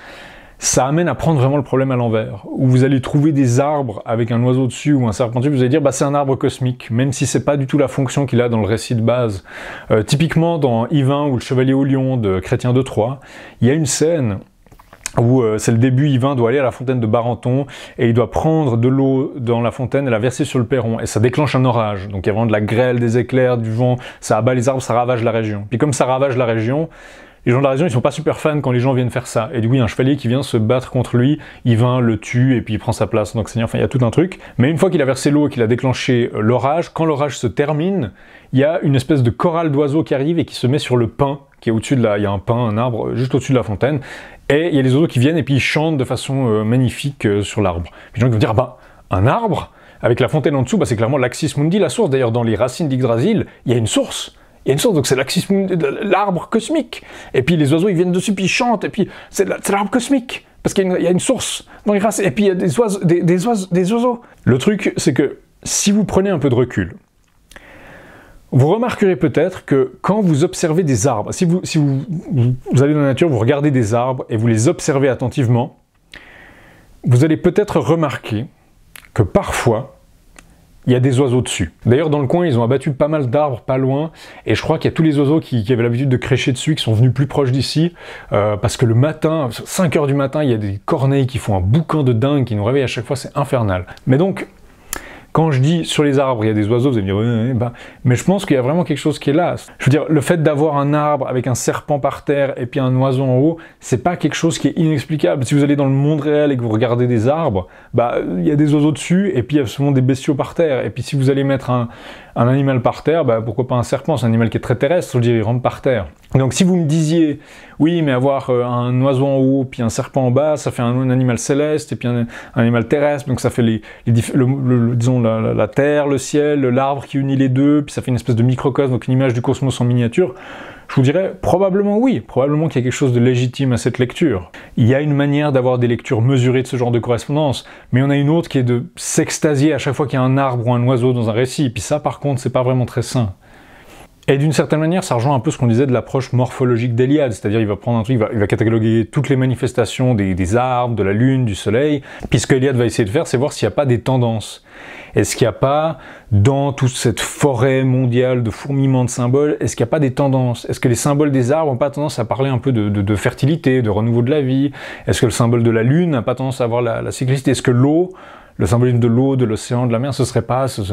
ça amène à prendre vraiment le problème à l'envers, où vous allez trouver des arbres avec un oiseau dessus ou un serpentier, vous allez dire bah c'est un arbre cosmique, même si c'est pas du tout la fonction qu'il a dans le récit de base. Euh, typiquement dans Yvain ou le Chevalier au Lion de Chrétien de Troyes, il y a une scène où euh, c'est le début, Yvain doit aller à la fontaine de Barenton et il doit prendre de l'eau dans la fontaine et la verser sur le perron. Et ça déclenche un orage. Donc il y a vraiment de la grêle, des éclairs, du vent, ça abat les arbres, ça ravage la région. Puis comme ça ravage la région, les gens de la région, ils sont pas super fans quand les gens viennent faire ça. Et du coup, il y a un chevalier qui vient se battre contre lui, Yvain le tue et puis il prend sa place. Donc Seigneur, enfin, il y a tout un truc. Mais une fois qu'il a versé l'eau et qu'il a déclenché euh, l'orage, quand l'orage se termine, il y a une espèce de chorale d'oiseaux qui arrive et qui se met sur le pin, qui est au-dessus de la, il y a un pin, un arbre juste au-dessus de la fontaine, et il y a les oiseaux qui viennent et puis ils chantent de façon euh, magnifique euh, sur l'arbre. Les gens vont dire, bah, un arbre avec la fontaine en dessous, bah, c'est clairement l'Axis Mundi, la source. D'ailleurs, dans les racines d'Yggdrasil, il y a une source. Il y a une source, donc c'est l'Axis mundi, l'arbre cosmique. Et puis les oiseaux, ils viennent dessus, puis ils chantent, et puis c'est l'arbre cosmique. Parce qu'il y, a une source dans les racines, et puis il y a des oiseaux. Le truc, c'est que si vous prenez un peu de recul, vous remarquerez peut-être que quand vous observez des arbres, si, vous, si vous, allez dans la nature, vous regardez des arbres et vous les observez attentivement, vous allez peut-être remarquer que parfois, il y a des oiseaux dessus. D'ailleurs, dans le coin, ils ont abattu pas mal d'arbres pas loin, et je crois qu'il y a tous les oiseaux qui, avaient l'habitude de crécher dessus, qui sont venus plus proches d'ici, euh, parce que le matin, 5 heures du matin, il y a des corneilles qui font un bouquin de dingue, qui nous réveillent à chaque fois, c'est infernal. Mais donc, quand je dis sur les arbres, il y a des oiseaux, vous allez me dire, bah, mais je pense qu'il y a vraiment quelque chose qui est là. Je veux dire, le fait d'avoir un arbre avec un serpent par terre et puis un oiseau en haut, c'est pas quelque chose qui est inexplicable. Si vous allez dans le monde réel et que vous regardez des arbres, bah, il y a des oiseaux dessus et puis il y a souvent des bestiaux par terre. Et puis si vous allez mettre un, animal par terre, bah, pourquoi pas un serpent C'est un animal qui est très terrestre, je veux dire, il rentre par terre. Donc si vous me disiez, oui, mais avoir euh, un oiseau en haut, puis un serpent en bas, ça fait un, animal céleste, et puis un, animal terrestre, donc ça fait les, le, le, disons, la, terre, le ciel, l'arbre qui unit les deux, puis ça fait une espèce de microcosme, donc une image du cosmos en miniature je vous dirais probablement oui, probablement qu'il y a quelque chose de légitime à cette lecture. Il y a une manière d'avoir des lectures mesurées de ce genre de correspondance, mais on a une autre qui est de s'extasier à chaque fois qu'il y a un arbre ou un oiseau dans un récit, puis ça par contre c'est pas vraiment très sain. Et d'une certaine manière, ça rejoint un peu ce qu'on disait de l'approche morphologique d'Eliade, c'est-à-dire il va prendre un truc, il va, cataloguer toutes les manifestations des, arbres, de la lune, du soleil. Puis ce qu'Eliade va essayer de faire, c'est voir s'il n'y a pas des tendances. Est-ce qu'il n'y a pas, dans toute cette forêt mondiale de fourmillement de symboles, est-ce qu'il n'y a pas des tendances Est-ce que les symboles des arbres n'ont pas tendance à parler un peu de, fertilité, de renouveau de la vie Est-ce que le symbole de la lune n'a pas tendance à avoir la, la cyclicité Est-ce que l'eau le symbolisme de l'eau, de l'océan, de la mer, ce serait pas, je sais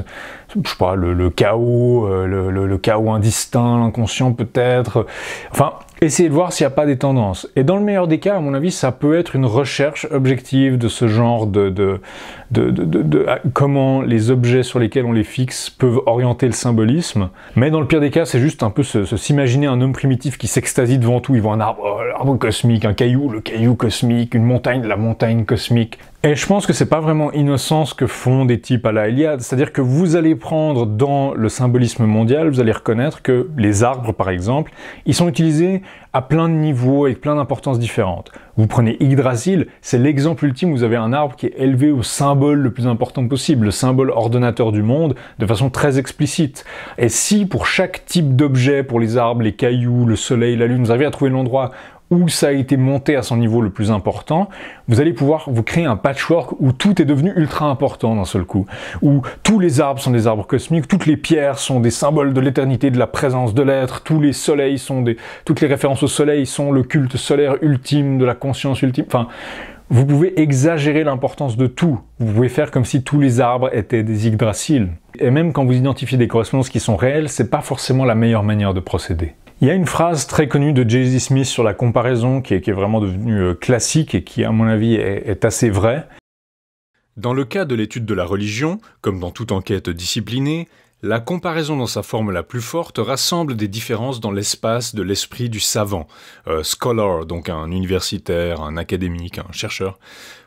pas, le, chaos, euh, le, chaos indistinct, l'inconscient peut-être. Enfin, essayez de voir s'il n'y a pas des tendances. Et dans le meilleur des cas, à mon avis, ça peut être une recherche objective de ce genre de, de, comment les objets sur lesquels on les fixe peuvent orienter le symbolisme. Mais dans le pire des cas, c'est juste un peu s'imaginer un homme primitif qui s'extasie devant tout. Il voit un arbre, un euh, arbre cosmique, un caillou, le caillou cosmique, une montagne, la montagne cosmique. Et je pense que c'est pas vraiment innocent ce que font des types à la Eliade, c'est-à-dire que vous allez prendre dans le symbolisme mondial, vous allez reconnaître que les arbres par exemple, ils sont utilisés à plein de niveaux avec plein d'importances différentes. Vous prenez Yggdrasil, c'est l'exemple ultime, vous avez un arbre qui est élevé au symbole le plus important possible, le symbole ordonnateur du monde, de façon très explicite. Et si pour chaque type d'objet, pour les arbres, les cailloux, le soleil, la lune, vous arrivez à trouver l'endroit où ça a été monté à son niveau le plus important, vous allez pouvoir vous créer un patchwork où tout est devenu ultra important d'un seul coup, où tous les arbres sont des arbres cosmiques, toutes les pierres sont des symboles de l'éternité, de la présence de l'être, tous les soleils sont des, toutes les références au soleil sont le culte solaire ultime de la conscience ultime. Enfin, vous pouvez exagérer l'importance de tout. Vous pouvez faire comme si tous les arbres étaient des Yggdrasil. Et même quand vous identifiez des correspondances qui sont réelles, c'est pas forcément la meilleure manière de procéder. Il y a une phrase très connue de jay Smith sur la comparaison qui est, vraiment devenue euh, classique et qui, à mon avis, est, assez vraie. Dans le cas de l'étude de la religion, comme dans toute enquête disciplinée, la comparaison dans sa forme la plus forte rassemble des différences dans l'espace de l'esprit du savant, euh, scholar, donc un universitaire, un académique, un chercheur,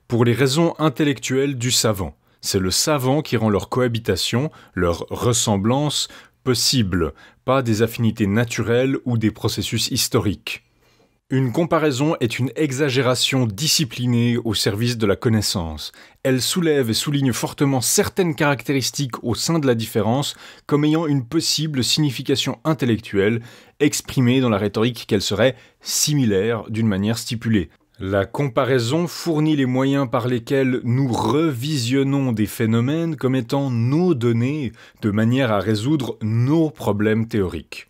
pour les raisons intellectuelles du savant. C'est le savant qui rend leur cohabitation, leur ressemblance, possible, pas des affinités naturelles ou des processus historiques. Une comparaison est une exagération disciplinée au service de la connaissance. Elle soulève et souligne fortement certaines caractéristiques au sein de la différence comme ayant une possible signification intellectuelle exprimée dans la rhétorique qu'elle serait similaire d'une manière stipulée. La comparaison fournit les moyens par lesquels nous revisionnons des phénomènes comme étant nos données, de manière à résoudre nos problèmes théoriques.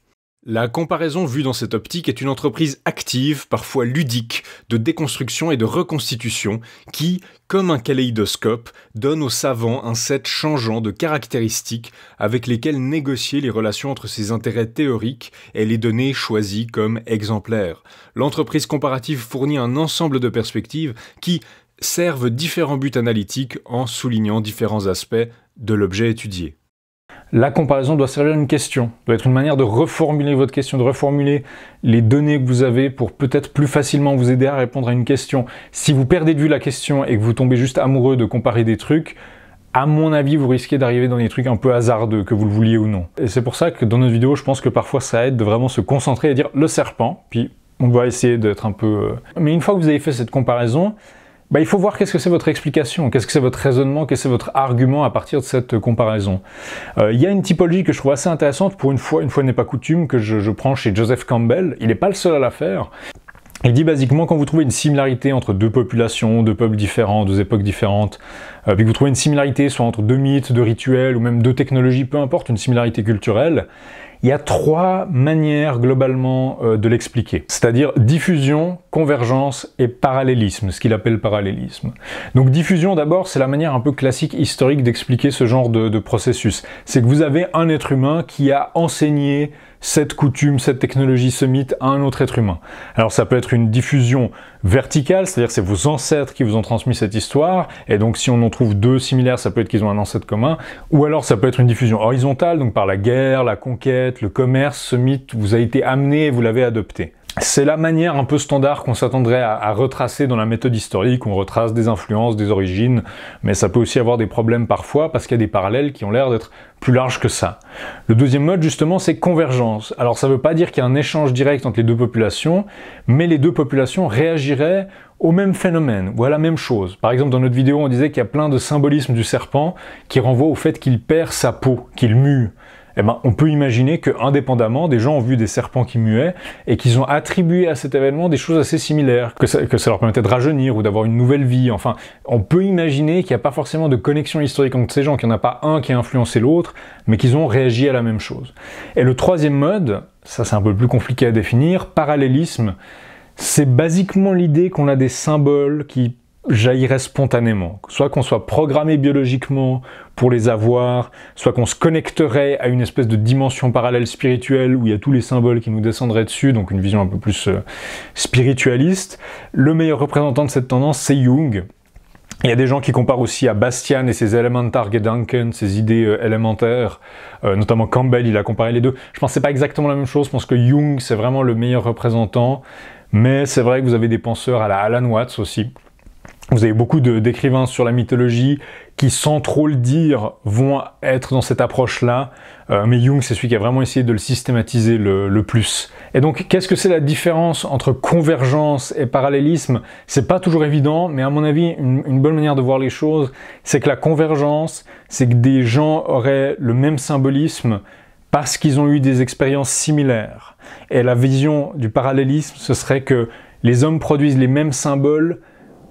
La comparaison vue dans cette optique est une entreprise active, parfois ludique, de déconstruction et de reconstitution, qui, comme un kaléidoscope, donne aux savants un set changeant de caractéristiques avec lesquelles négocier les relations entre ses intérêts théoriques et les données choisies comme exemplaires. L'entreprise comparative fournit un ensemble de perspectives qui servent différents buts analytiques en soulignant différents aspects de l'objet étudié la comparaison doit servir à une question, doit être une manière de reformuler votre question, de reformuler les données que vous avez pour peut-être plus facilement vous aider à répondre à une question. Si vous perdez de vue la question et que vous tombez juste amoureux de comparer des trucs, à mon avis, vous risquez d'arriver dans des trucs un peu hasardeux, que vous le vouliez ou non. Et c'est pour ça que dans notre vidéo, je pense que parfois ça aide de vraiment se concentrer et dire le serpent, puis on va essayer d'être un peu... Euh. Mais une fois que vous avez fait cette comparaison, bah, il faut voir qu'est-ce que c'est votre explication, qu'est-ce que c'est votre raisonnement, qu'est-ce que c'est votre argument à partir de cette euh, comparaison. Euh, il y a une typologie que je trouve assez intéressante, pour une fois, une fois n'est pas coutume, que je, prends chez Joseph Campbell. Il n'est pas le seul à la faire. Il dit basiquement quand vous trouvez une similarité entre deux populations, deux peuples différents, deux époques différentes, euh, puis que vous trouvez une similarité soit entre deux mythes, deux rituels ou même deux technologies, peu importe, une similarité culturelle, il y a trois manières globalement euh, de l'expliquer, c'est-à-dire diffusion, convergence et parallélisme, ce qu'il appelle parallélisme. Donc diffusion d'abord, c'est la manière un peu classique, historique d'expliquer ce genre de processus. C'est que vous avez un être humain qui a enseigné cette coutume, cette technologie, ce mythe à un autre être humain. Alors ça peut être une diffusion verticale, c'est-à-dire c'est vos ancêtres qui vous ont transmis cette histoire, et donc si on en trouve deux similaires, ça peut être qu'ils ont un ancêtre commun, ou alors ça peut être une diffusion horizontale, donc par la guerre, la conquête, le commerce, ce mythe vous a été amené et vous l'avez adopté. C'est la manière un peu standard qu'on s'attendrait à, retracer dans la méthode historique, on retrace des influences, des origines, mais ça peut aussi avoir des problèmes parfois parce qu'il y a des parallèles qui ont l'air d'être plus larges que ça. Le deuxième mode justement c'est convergence. Alors ça ne veut pas dire qu'il y a un échange direct entre les deux populations, mais les deux populations réagiraient au même phénomène ou à la même chose. Par exemple, dans notre vidéo, on disait qu'il y a plein de symbolismes du serpent qui renvoie au fait qu'il perd sa peau, qu'il mue. Eh ben, on peut imaginer que indépendamment, des gens ont vu des serpents qui muaient et qu'ils ont attribué à cet événement des choses assez similaires, que ça, que ça leur permettait de rajeunir ou d'avoir une nouvelle vie. Enfin, on peut imaginer qu'il n'y a pas forcément de connexion historique entre ces gens, qu'il n'y en a pas un qui a influencé l'autre, mais qu'ils ont réagi à la même chose. Et le troisième mode, ça c'est un peu plus compliqué à définir, parallélisme, c'est basiquement l'idée qu'on a des symboles qui jaillirait spontanément. Soit qu'on soit programmé biologiquement pour les avoir, soit qu'on se connecterait à une espèce de dimension parallèle spirituelle où il y a tous les symboles qui nous descendraient dessus, donc une vision un peu plus euh, spiritualiste. Le meilleur représentant de cette tendance, c'est Jung. Il y a des gens qui comparent aussi à Bastian et ses Elementar Gedanken, ses idées euh, élémentaires, euh, notamment Campbell, il a comparé les deux. Je pense que pas exactement la même chose, je pense que Jung, c'est vraiment le meilleur représentant, mais c'est vrai que vous avez des penseurs à la Alan Watts aussi, vous avez beaucoup d'écrivains sur la mythologie qui, sans trop le dire, vont être dans cette approche-là. Euh, mais Jung, c'est celui qui a vraiment essayé de le systématiser le, plus. Et donc, qu'est-ce que c'est la différence entre convergence et parallélisme C'est pas toujours évident, mais à mon avis, une bonne manière de voir les choses, c'est que la convergence, c'est que des gens auraient le même symbolisme, parce qu'ils ont eu des expériences similaires. Et la vision du parallélisme, ce serait que les hommes produisent les mêmes symboles,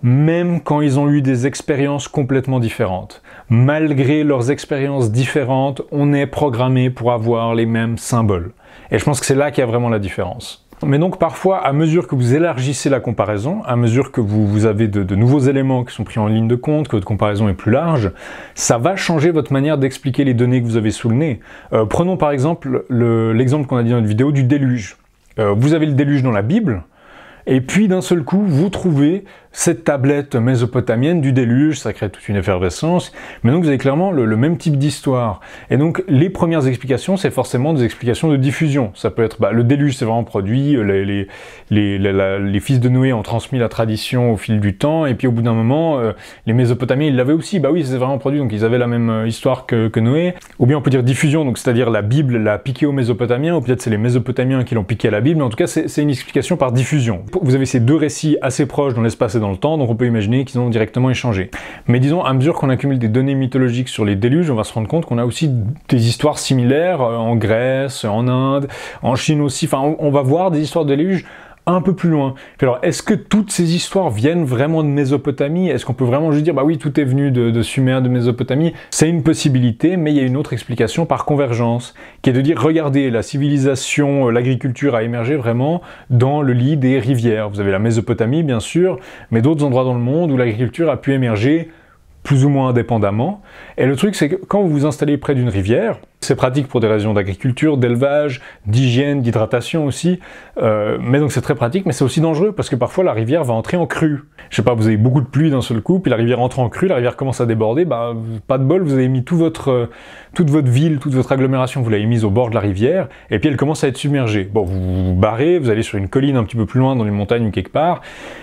même quand ils ont eu des expériences complètement différentes. Malgré leurs expériences différentes, on est programmé pour avoir les mêmes symboles. Et je pense que c'est là qu'il y a vraiment la différence. Mais donc parfois, à mesure que vous élargissez la comparaison, à mesure que vous, avez de, nouveaux éléments qui sont pris en ligne de compte, que votre comparaison est plus large, ça va changer votre manière d'expliquer les données que vous avez sous le nez. Euh, prenons par exemple l'exemple qu'on a dit dans une vidéo du déluge. Euh, vous avez le déluge dans la Bible, et puis d'un seul coup, vous trouvez cette tablette mésopotamienne du déluge, ça crée toute une effervescence, mais donc vous avez clairement le, même type d'histoire. Et donc les premières explications, c'est forcément des explications de diffusion. Ça peut être bah, le déluge, c'est vraiment produit, euh, les, les, fils de Noé ont transmis la tradition au fil du temps, et puis au bout d'un moment, euh, les Mésopotamiens, ils l'avaient aussi, bah oui, c'est vraiment produit, donc ils avaient la même euh, histoire que, Noé. Ou bien on peut dire diffusion, donc c'est-à-dire la Bible l'a piqué aux Mésopotamiens, ou peut-être c'est les Mésopotamiens qui l'ont piqué à la Bible, en tout cas c'est une explication par diffusion. Vous avez ces deux récits assez proches dans l'espace et dans le temps, donc on peut imaginer qu'ils ont directement échangé. Mais disons, à mesure qu'on accumule des données mythologiques sur les déluges, on va se rendre compte qu'on a aussi des histoires similaires euh, en Grèce, en Inde, en Chine aussi, enfin on va voir des histoires de déluges un peu plus loin. alors, est-ce que toutes ces histoires viennent vraiment de Mésopotamie Est-ce qu'on peut vraiment juste dire, bah oui, tout est venu de, de Sumer, de Mésopotamie C'est une possibilité, mais il y a une autre explication par convergence, qui est de dire, regardez, la civilisation, euh, l'agriculture a émergé vraiment dans le lit des rivières. Vous avez la Mésopotamie, bien sûr, mais d'autres endroits dans le monde où l'agriculture a pu émerger plus ou moins indépendamment. Et le truc, c'est que quand vous vous installez près d'une rivière, c'est pratique pour des raisons d'agriculture, d'élevage, d'hygiène, d'hydratation aussi. Euh, mais donc c'est très pratique, mais c'est aussi dangereux parce que parfois la rivière va entrer en crue. Je sais pas, vous avez beaucoup de pluie d'un seul coup, puis la rivière entre en crue, la rivière commence à déborder, bah pas de bol, vous avez mis tout votre, toute votre ville, toute votre agglomération, vous l'avez mise au bord de la rivière, et puis elle commence à être submergée. Bon, vous vous barrez, vous allez sur une colline un petit peu plus loin dans les montagnes ou quelque part,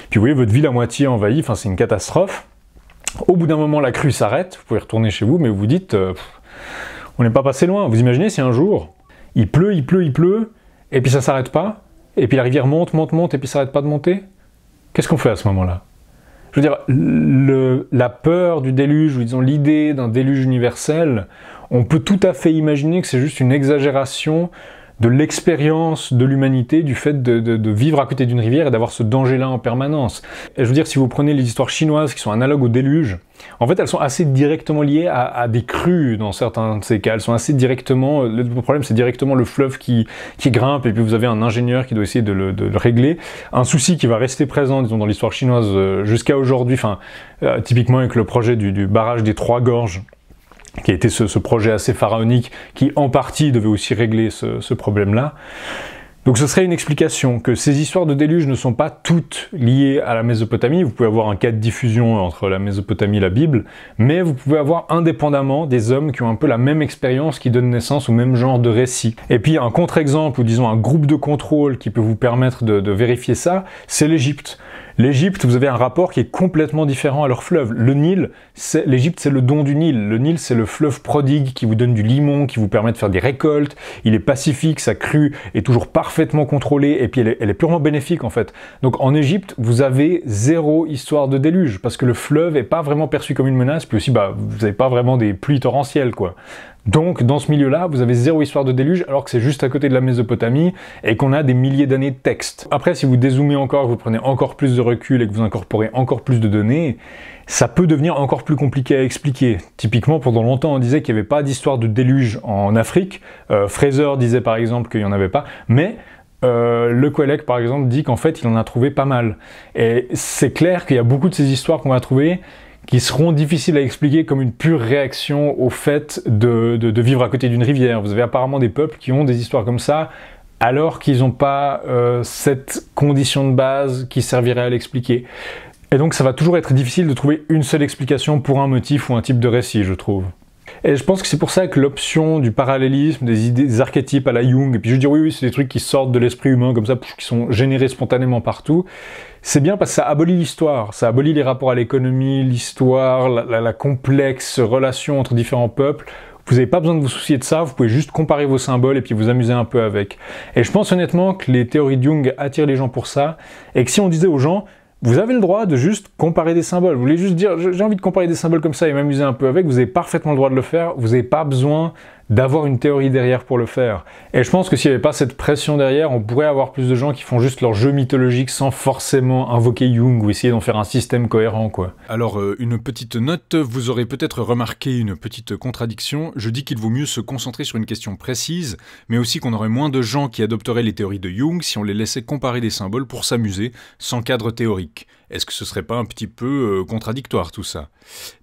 puis vous voyez votre ville à moitié envahie, enfin c'est une catastrophe. Au bout d'un moment, la crue s'arrête, vous pouvez retourner chez vous, mais vous dites, euh, on n'est pas passé loin. Vous imaginez si un jour, il pleut, il pleut, il pleut, et puis ça s'arrête pas, et puis la rivière monte, monte, monte, et puis ça s'arrête pas de monter Qu'est-ce qu'on fait à ce moment-là Je veux dire, la peur du déluge, ou disons l'idée d'un déluge universel, on peut tout à fait imaginer que c'est juste une exagération de l'expérience de l'humanité, du fait de, vivre à côté d'une rivière et d'avoir ce danger-là en permanence. Et je veux dire, si vous prenez les histoires chinoises qui sont analogues au déluge, en fait, elles sont assez directement liées à, des crues dans certains de ces cas. Elles sont assez directement. Euh, le problème, c'est directement le fleuve qui, grimpe, et puis vous avez un ingénieur qui doit essayer de le, régler. Un souci qui va rester présent, disons, dans l'histoire chinoise euh, jusqu'à aujourd'hui. Enfin, euh, typiquement avec le projet du barrage des Trois Gorges qui a été ce, projet assez pharaonique qui en partie devait aussi régler ce, problème-là. Donc ce serait une explication que ces histoires de déluge ne sont pas toutes liées à la Mésopotamie, vous pouvez avoir un cas de diffusion entre la Mésopotamie et la Bible, mais vous pouvez avoir indépendamment des hommes qui ont un peu la même expérience qui donne naissance au même genre de récit. Et puis un contre-exemple, ou disons un groupe de contrôle qui peut vous permettre de vérifier ça, c'est l'Égypte. L'Égypte, vous avez un rapport qui est complètement différent à leur fleuve. Le Nil, l'Égypte, c'est le don du Nil. Le Nil, c'est le fleuve prodigue qui vous donne du limon, qui vous permet de faire des récoltes. Il est pacifique, sa crue est toujours parfaitement contrôlée, et puis elle est, purement bénéfique en fait. Donc en Égypte, vous avez zéro histoire de déluge parce que le fleuve est pas vraiment perçu comme une menace. Puis aussi, bah, vous n'avez pas vraiment des pluies torrentielles quoi. Donc dans ce milieu-là, vous avez zéro histoire de déluge alors que c'est juste à côté de la Mésopotamie et qu'on a des milliers d'années de textes. Après, si vous dézoomez encore, vous prenez encore plus de recul et que vous incorporez encore plus de données, ça peut devenir encore plus compliqué à expliquer. Typiquement, pendant longtemps, on disait qu'il n'y avait pas d'histoire de déluge en Afrique. Euh, Fraser disait par exemple qu'il n'y en avait pas, mais euh, le collègue, par exemple, dit qu'en fait, il en a trouvé pas mal. Et c'est clair qu'il y a beaucoup de ces histoires qu'on va trouver qui seront difficiles à expliquer comme une pure réaction au fait de, vivre à côté d'une rivière. Vous avez apparemment des peuples qui ont des histoires comme ça, alors qu'ils n'ont pas euh, cette condition de base qui servirait à l'expliquer. Et donc ça va toujours être difficile de trouver une seule explication pour un motif ou un type de récit, je trouve. Et je pense que c'est pour ça que l'option du parallélisme, des idées, des archétypes à la Jung, et puis je dis oui, oui, c'est des trucs qui sortent de l'esprit humain comme ça, qui sont générés spontanément partout, c'est bien parce que ça abolit l'histoire, ça abolit les rapports à l'économie, l'histoire, la, la complexe relation entre différents peuples, vous n'avez pas besoin de vous soucier de ça, vous pouvez juste comparer vos symboles et puis vous amuser un peu avec. Et je pense honnêtement que les théories de Jung attirent les gens pour ça, et que si on disait aux gens, vous avez le droit de juste comparer des symboles. Vous voulez juste dire, j'ai envie de comparer des symboles comme ça et m'amuser un peu avec. Vous avez parfaitement le droit de le faire. Vous n'avez pas besoin d'avoir une théorie derrière pour le faire. Et je pense que s'il n'y avait pas cette pression derrière, on pourrait avoir plus de gens qui font juste leur jeu mythologique sans forcément invoquer Jung ou essayer d'en faire un système cohérent, quoi. Alors, euh, une petite note, vous aurez peut-être remarqué une petite contradiction. Je dis qu'il vaut mieux se concentrer sur une question précise, mais aussi qu'on aurait moins de gens qui adopteraient les théories de Jung si on les laissait comparer des symboles pour s'amuser, sans cadre théorique. Est-ce que ce serait pas un petit peu euh, contradictoire tout ça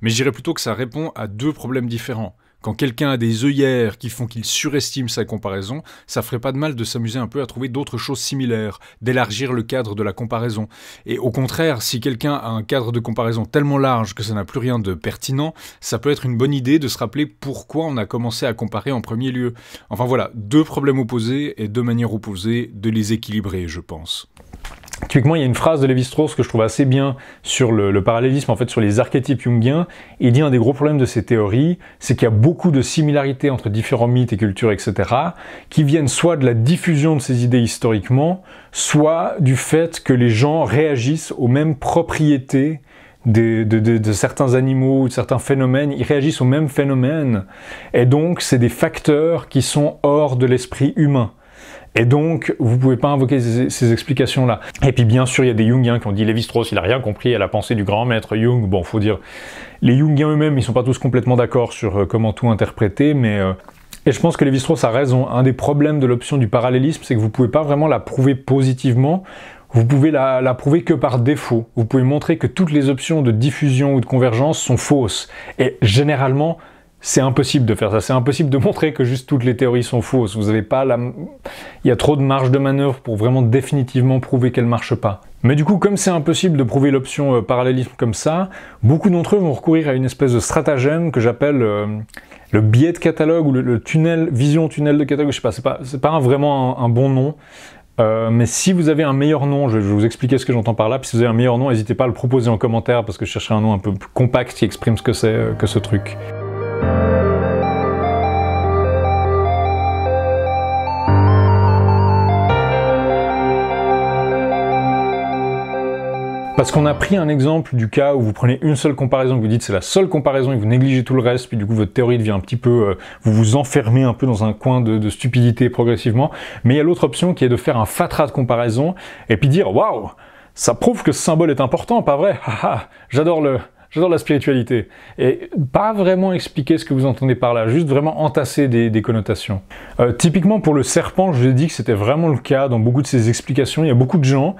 Mais je dirais plutôt que ça répond à deux problèmes différents. Quand quelqu'un a des œillères qui font qu'il surestime sa comparaison, ça ferait pas de mal de s'amuser un peu à trouver d'autres choses similaires, d'élargir le cadre de la comparaison. Et au contraire, si quelqu'un a un cadre de comparaison tellement large que ça n'a plus rien de pertinent, ça peut être une bonne idée de se rappeler pourquoi on a commencé à comparer en premier lieu. Enfin voilà, deux problèmes opposés et deux manières opposées de les équilibrer, je pense. Typiquement, il y a une phrase de Lévi-Strauss que je trouve assez bien sur le, parallélisme, en fait, sur les archétypes jungiens. Il dit un des gros problèmes de ces théories, c'est qu'il y a beaucoup de similarités entre différents mythes et cultures, etc., qui viennent soit de la diffusion de ces idées historiquement, soit du fait que les gens réagissent aux mêmes propriétés de, de, certains animaux ou de certains phénomènes, ils réagissent aux mêmes phénomènes. Et donc, c'est des facteurs qui sont hors de l'esprit humain. Et donc, vous pouvez pas invoquer ces, explications-là. Et puis, bien sûr, il y a des Jungiens qui ont dit Lévi-Strauss, il a rien compris à la pensée du grand maître Jung. Bon, faut dire, les Jungiens eux-mêmes, ils sont pas tous complètement d'accord sur euh, comment tout interpréter, mais euh, et je pense que Lévi-Strauss a raison. Un des problèmes de l'option du parallélisme, c'est que vous ne pouvez pas vraiment la prouver positivement. Vous pouvez la, prouver que par défaut. Vous pouvez montrer que toutes les options de diffusion ou de convergence sont fausses. Et généralement, c'est impossible de faire ça. C'est impossible de (laughs) montrer que juste toutes les théories sont fausses. Vous avez pas la... Il y a trop de marge de manœuvre pour vraiment définitivement prouver qu'elles marchent pas. Mais du coup, comme c'est impossible de prouver l'option euh, parallélisme comme ça, beaucoup d'entre eux vont recourir à une espèce de stratagème que j'appelle euh, le biais de catalogue ou le, tunnel, vision tunnel de catalogue. Je sais pas, c'est pas, pas vraiment un, bon nom. Euh, mais si vous avez un meilleur nom, je vais vous expliquer ce que j'entends par là. si vous avez un meilleur nom, n'hésitez pas à le proposer en commentaire parce que je chercherai un nom un peu plus compact qui exprime ce que c'est que ce truc. Parce qu'on a pris un exemple du cas où vous prenez une seule comparaison, que vous dites c'est la seule comparaison et vous négligez tout le reste, puis du coup votre théorie devient un petit peu, euh, vous vous enfermez un peu dans un coin de, stupidité progressivement. Mais il y a l'autre option qui est de faire un fatras de comparaison et puis dire waouh, ça prouve que ce symbole est important, pas vrai Haha, (laughs) j'adore le J'adore la spiritualité. Et pas vraiment expliquer ce que vous entendez par là, juste vraiment entasser des, connotations. Euh, typiquement pour le serpent, je vous ai dit que c'était vraiment le cas dans beaucoup de ces explications. Il y a beaucoup de gens,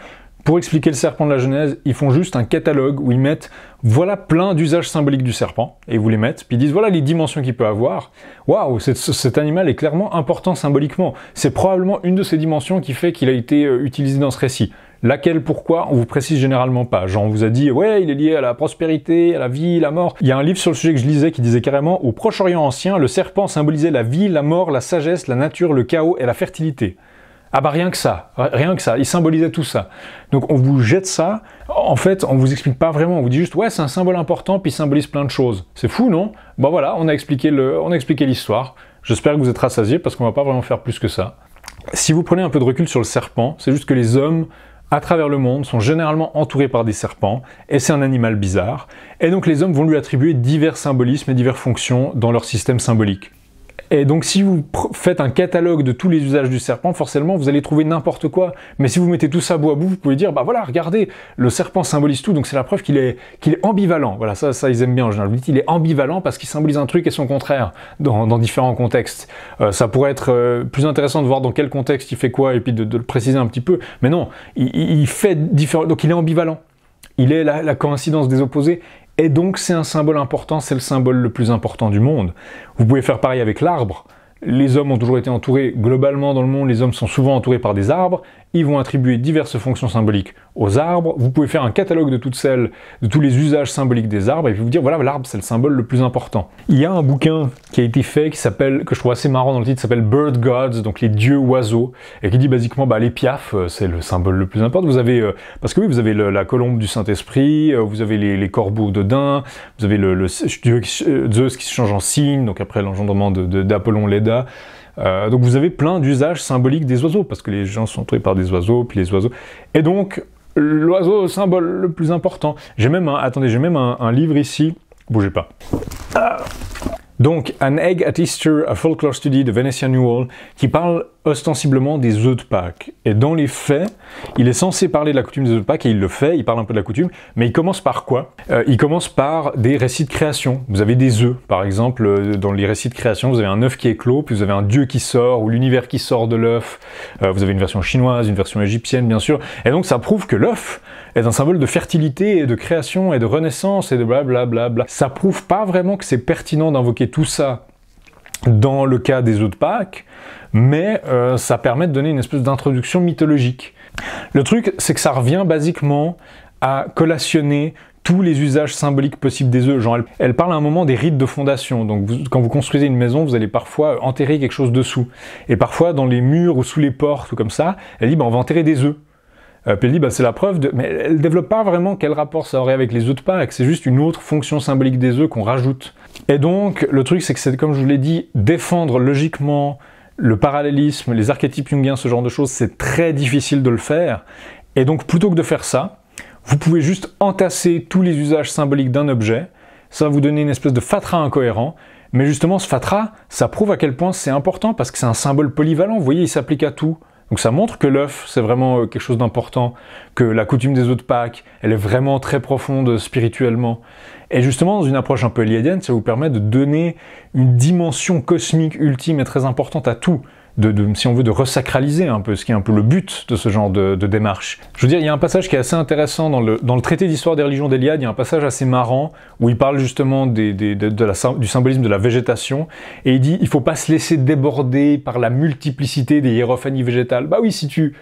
pour expliquer le serpent de la Genèse, ils font juste un catalogue où ils mettent voilà plein d'usages symboliques du serpent, et ils vous les mettent, puis ils disent voilà les dimensions qu'il peut avoir. Waouh, cet animal est clairement important symboliquement. C'est probablement une de ces dimensions qui fait qu'il a été euh, utilisé dans ce récit. Laquelle, pourquoi, on vous précise généralement pas. Genre, on vous a dit, ouais, il est lié à la prospérité, à la vie, la mort. Il y a un livre sur le sujet que je lisais qui disait carrément, au Proche-Orient ancien, le serpent symbolisait la vie, la mort, la sagesse, la nature, le chaos et la fertilité. Ah bah rien que ça, rien que ça, il symbolisait tout ça. Donc on vous jette ça, en fait on vous explique pas vraiment, on vous dit juste ouais c'est un symbole important puis il symbolise plein de choses. C'est fou non Bah voilà, on a expliqué on a expliqué l'histoire. J'espère que vous êtes rassasiés parce qu'on va pas vraiment faire plus que ça. Si vous prenez un peu de recul sur le serpent, c'est juste que les hommes à travers le monde sont généralement entourés par des serpents, et c'est un animal bizarre, et donc les hommes vont lui attribuer divers symbolismes et diverses fonctions dans leur système symbolique. Et donc si vous faites un catalogue de tous les usages du serpent, forcément vous allez trouver n'importe quoi. Mais si vous mettez tout ça bout à bout, vous pouvez dire bah voilà, regardez, le serpent symbolise tout, donc c'est la preuve qu'il est ambivalent. Voilà, ça ça ils aiment bien en général. Il est ambivalent parce qu'il symbolise un truc et son contraire dans, différents contextes. Euh, ça pourrait être euh, plus intéressant de voir dans quel contexte il fait quoi et puis de, le préciser un petit peu. Mais non, il, fait différent. Donc il est ambivalent. Il est la, coïncidence des opposés. Et donc c'est un symbole important, c'est le symbole le plus important du monde. Vous pouvez faire pareil avec l'arbre. Les hommes ont toujours été entourés, globalement dans le monde, les hommes sont souvent entourés par des arbres. Ils vont attribuer diverses fonctions symboliques aux arbres. Vous pouvez faire un catalogue de toutes celles, de tous les usages symboliques des arbres, et vous dire voilà, l'arbre c'est le symbole le plus important. Il y a un bouquin qui a été fait qui s'appelle, que je trouve assez marrant dans le titre, s'appelle Bird Gods, donc les dieux oiseaux, et qui dit basiquement bah les piafs euh, c'est le symbole le plus important. Vous avez euh, parce que oui, vous avez la colombe du Saint Esprit, euh, vous avez les, corbeaux de daim, vous avez le, le Zeus qui se change en cygne, donc après l'engendrement d'Apollon de, Leda. donc vous avez plein d'usages symboliques des oiseaux, parce que les gens sont entourés par des oiseaux, puis les oiseaux. Et donc, l'oiseau symbole le plus important. J'ai même un, attendez, j'ai même un, livre ici. Bougez pas. Ah. Donc, An Egg at Easter, a folklore study de Venetian Newell, qui parle ostensiblement des œufs de Pâques. Et dans les faits, il est censé parler de la coutume des œufs de Pâques et il le fait, il parle un peu de la coutume, mais il commence par quoi euh, Il commence par des récits de création. Vous avez des œufs, par exemple, euh, dans les récits de création, vous avez un œuf qui éclot, puis vous avez un dieu qui sort, ou l'univers qui sort de l'œuf, euh, vous avez une version chinoise, une version égyptienne, bien sûr, et donc ça prouve que l'œuf est un symbole de fertilité et de création et de renaissance et de blablabla. Bla bla. Ça prouve pas vraiment que c'est pertinent d'invoquer tout ça dans le cas des œufs de Pâques, mais euh, ça permet de donner une espèce d'introduction mythologique. Le truc, c'est que ça revient basiquement à collationner tous les usages symboliques possibles des œufs. Genre, elle, parle à un moment des rites de fondation. Donc, quand vous construisez une maison, vous allez parfois enterrer quelque chose dessous. Et parfois, dans les murs ou sous les portes ou comme ça, elle dit, bah, on va enterrer des œufs. Euh, puis elle dit, bah, c'est la preuve de... Mais elle ne développe pas vraiment quel rapport ça aurait avec les œufs de Pâques. C'est juste une autre fonction symbolique des œufs qu'on rajoute. Et donc, le truc, c'est que c'est, comme je vous l'ai dit, défendre logiquement le parallélisme, les archétypes jungiens, ce genre de choses, c'est très difficile de le faire. Et donc plutôt que de faire ça, vous pouvez juste entasser tous les usages symboliques d'un objet, ça va vous donner une espèce de fatra incohérent, mais justement ce fatra, ça prouve à quel point c'est important parce que c'est un symbole polyvalent, vous voyez, il s'applique à tout. Donc ça montre que l'œuf, c'est vraiment euh, quelque chose d'important, que la coutume des œufs de Pâques, elle est vraiment très profonde euh, spirituellement. Et justement, dans une approche un peu liadienne ça vous permet de donner une dimension cosmique ultime et très importante à tout. De, si on veut, de resacraliser un peu, ce qui est un peu le but de ce genre de, démarche. Je veux dire, il y a un passage qui est assez intéressant dans le, dans le traité d'histoire des religions d'Eliade, il y a un passage assez marrant où il parle justement de, du symbolisme de la végétation, et il dit, il faut pas se laisser déborder par la multiplicité des hiérophanies végétales. Bah oui, si tu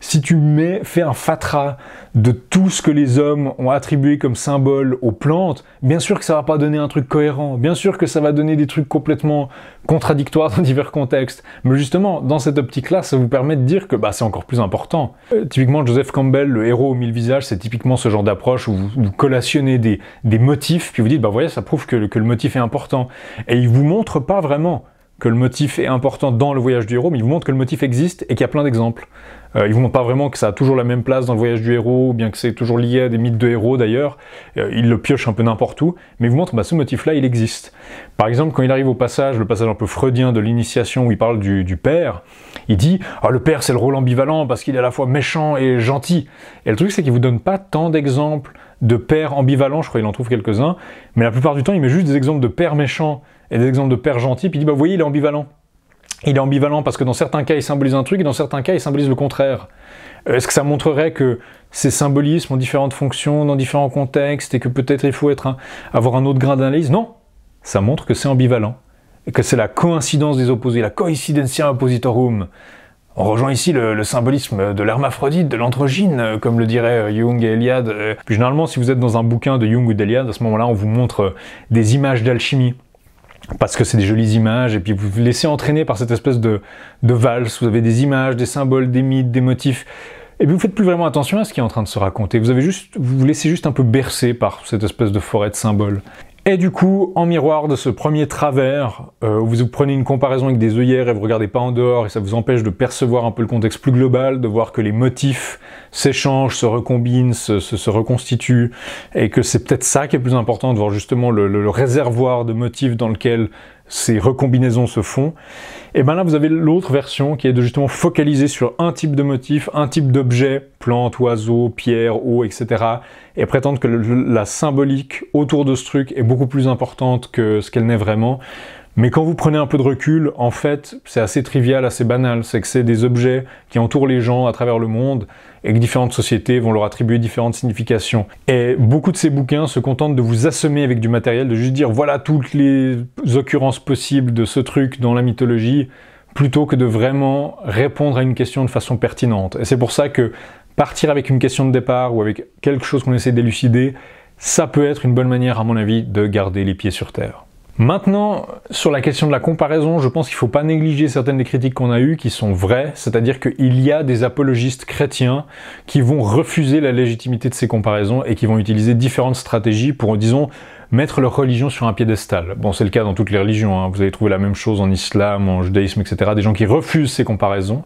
si tu mets, fais un fatras de tout ce que les hommes ont attribué comme symbole aux plantes, bien sûr que ça va pas donner un truc cohérent, bien sûr que ça va donner des trucs complètement contradictoires dans divers contextes. Mais justement, dans cette optique-là, ça vous permet de dire que bah, c'est encore plus important. Euh, typiquement, Joseph Campbell, le héros aux mille visages, c'est typiquement ce genre d'approche où vous, collationnez des, motifs, puis vous dites, bah voyez, ça prouve que, que le motif est important. Et il vous montre pas vraiment que le motif est important dans le voyage du héros, mais il vous montre que le motif existe et qu'il y a plein d'exemples. Euh, il ne vous montre pas vraiment que ça a toujours la même place dans le voyage du héros, bien que c'est toujours lié à des mythes de héros d'ailleurs. Euh, il le pioche un peu n'importe où, mais il vous montre bah, ce motif-là, il existe. Par exemple, quand il arrive au passage, le passage un peu freudien de l'initiation où il parle du, père, il dit Ah, le père, c'est le rôle ambivalent parce qu'il est à la fois méchant et gentil. Et le truc, c'est qu'il vous donne pas tant d'exemples de pères ambivalents, je crois qu'il en trouve quelques-uns, mais la plupart du temps, il met juste des exemples de pères méchants et des exemples de pères gentils, puis il dit Bah, vous voyez, il est ambivalent il est ambivalent parce que dans certains cas, il symbolise un truc et dans certains cas, il symbolise le contraire. Euh, est-ce que ça montrerait que ces symbolismes ont différentes fonctions dans différents contextes et que peut-être il faut avoir un autre grain d'analyse Non, ça montre que c'est ambivalent et que c'est la coïncidence des opposés, la coincidentia oppositorum. On rejoint ici le, symbolisme de l'hermaphrodite, de l'androgyne, euh, comme le dirait euh, Jung et Eliade. Puis généralement, si vous êtes dans un bouquin de Jung ou d'Eliade, à ce moment-là, on vous montre des images d'alchimie parce que c'est des jolies images, et puis vous vous laissez entraîner par cette espèce de, valse, vous avez des images, des symboles, des mythes, des motifs, et puis vous faites plus vraiment attention à ce qui est en train de se raconter, vous avez juste, vous, vous laissez juste un peu bercer par cette espèce de forêt de symboles. Et du coup, en miroir de ce premier travers, euh, vous prenez une comparaison avec des œillères et vous regardez pas en dehors, et ça vous empêche de percevoir un peu le contexte plus global, de voir que les motifs s'échangent, se recombinent, se, se, reconstituent, et que c'est peut-être ça qui est plus important, de voir justement le réservoir de motifs dans lequel ces recombinaisons se font. Et eh bien là, vous avez l'autre version qui est de justement focaliser sur un type de motif, un type d'objet, plante, oiseau, pierre, eau, etc. Et prétendre que la symbolique autour de ce truc est beaucoup plus importante que ce qu'elle n'est vraiment. Mais quand vous prenez un peu de recul, en fait, c'est assez trivial, assez banal. C'est que c'est des objets qui entourent les gens à travers le monde et que différentes sociétés vont leur attribuer différentes significations. Et beaucoup de ces bouquins se contentent de vous assommer avec du matériel, de juste dire voilà toutes les occurrences possibles de ce truc dans la mythologie, plutôt que de vraiment répondre à une question de façon pertinente. Et c'est pour ça que partir avec une question de départ ou avec quelque chose qu'on essaie d'élucider, ça peut être une bonne manière, à mon avis, de garder les pieds sur terre. Maintenant, sur la question de la comparaison, je pense qu'il ne faut pas négliger certaines des critiques qu'on a eues qui sont vraies, c'est-à-dire qu'il y a des apologistes chrétiens qui vont refuser la légitimité de ces comparaisons et qui vont utiliser différentes stratégies pour, disons, mettre leur religion sur un piédestal. Bon, c'est le cas dans toutes les religions, hein. vous allez trouver la même chose en islam, en judaïsme, etc. Des gens qui refusent ces comparaisons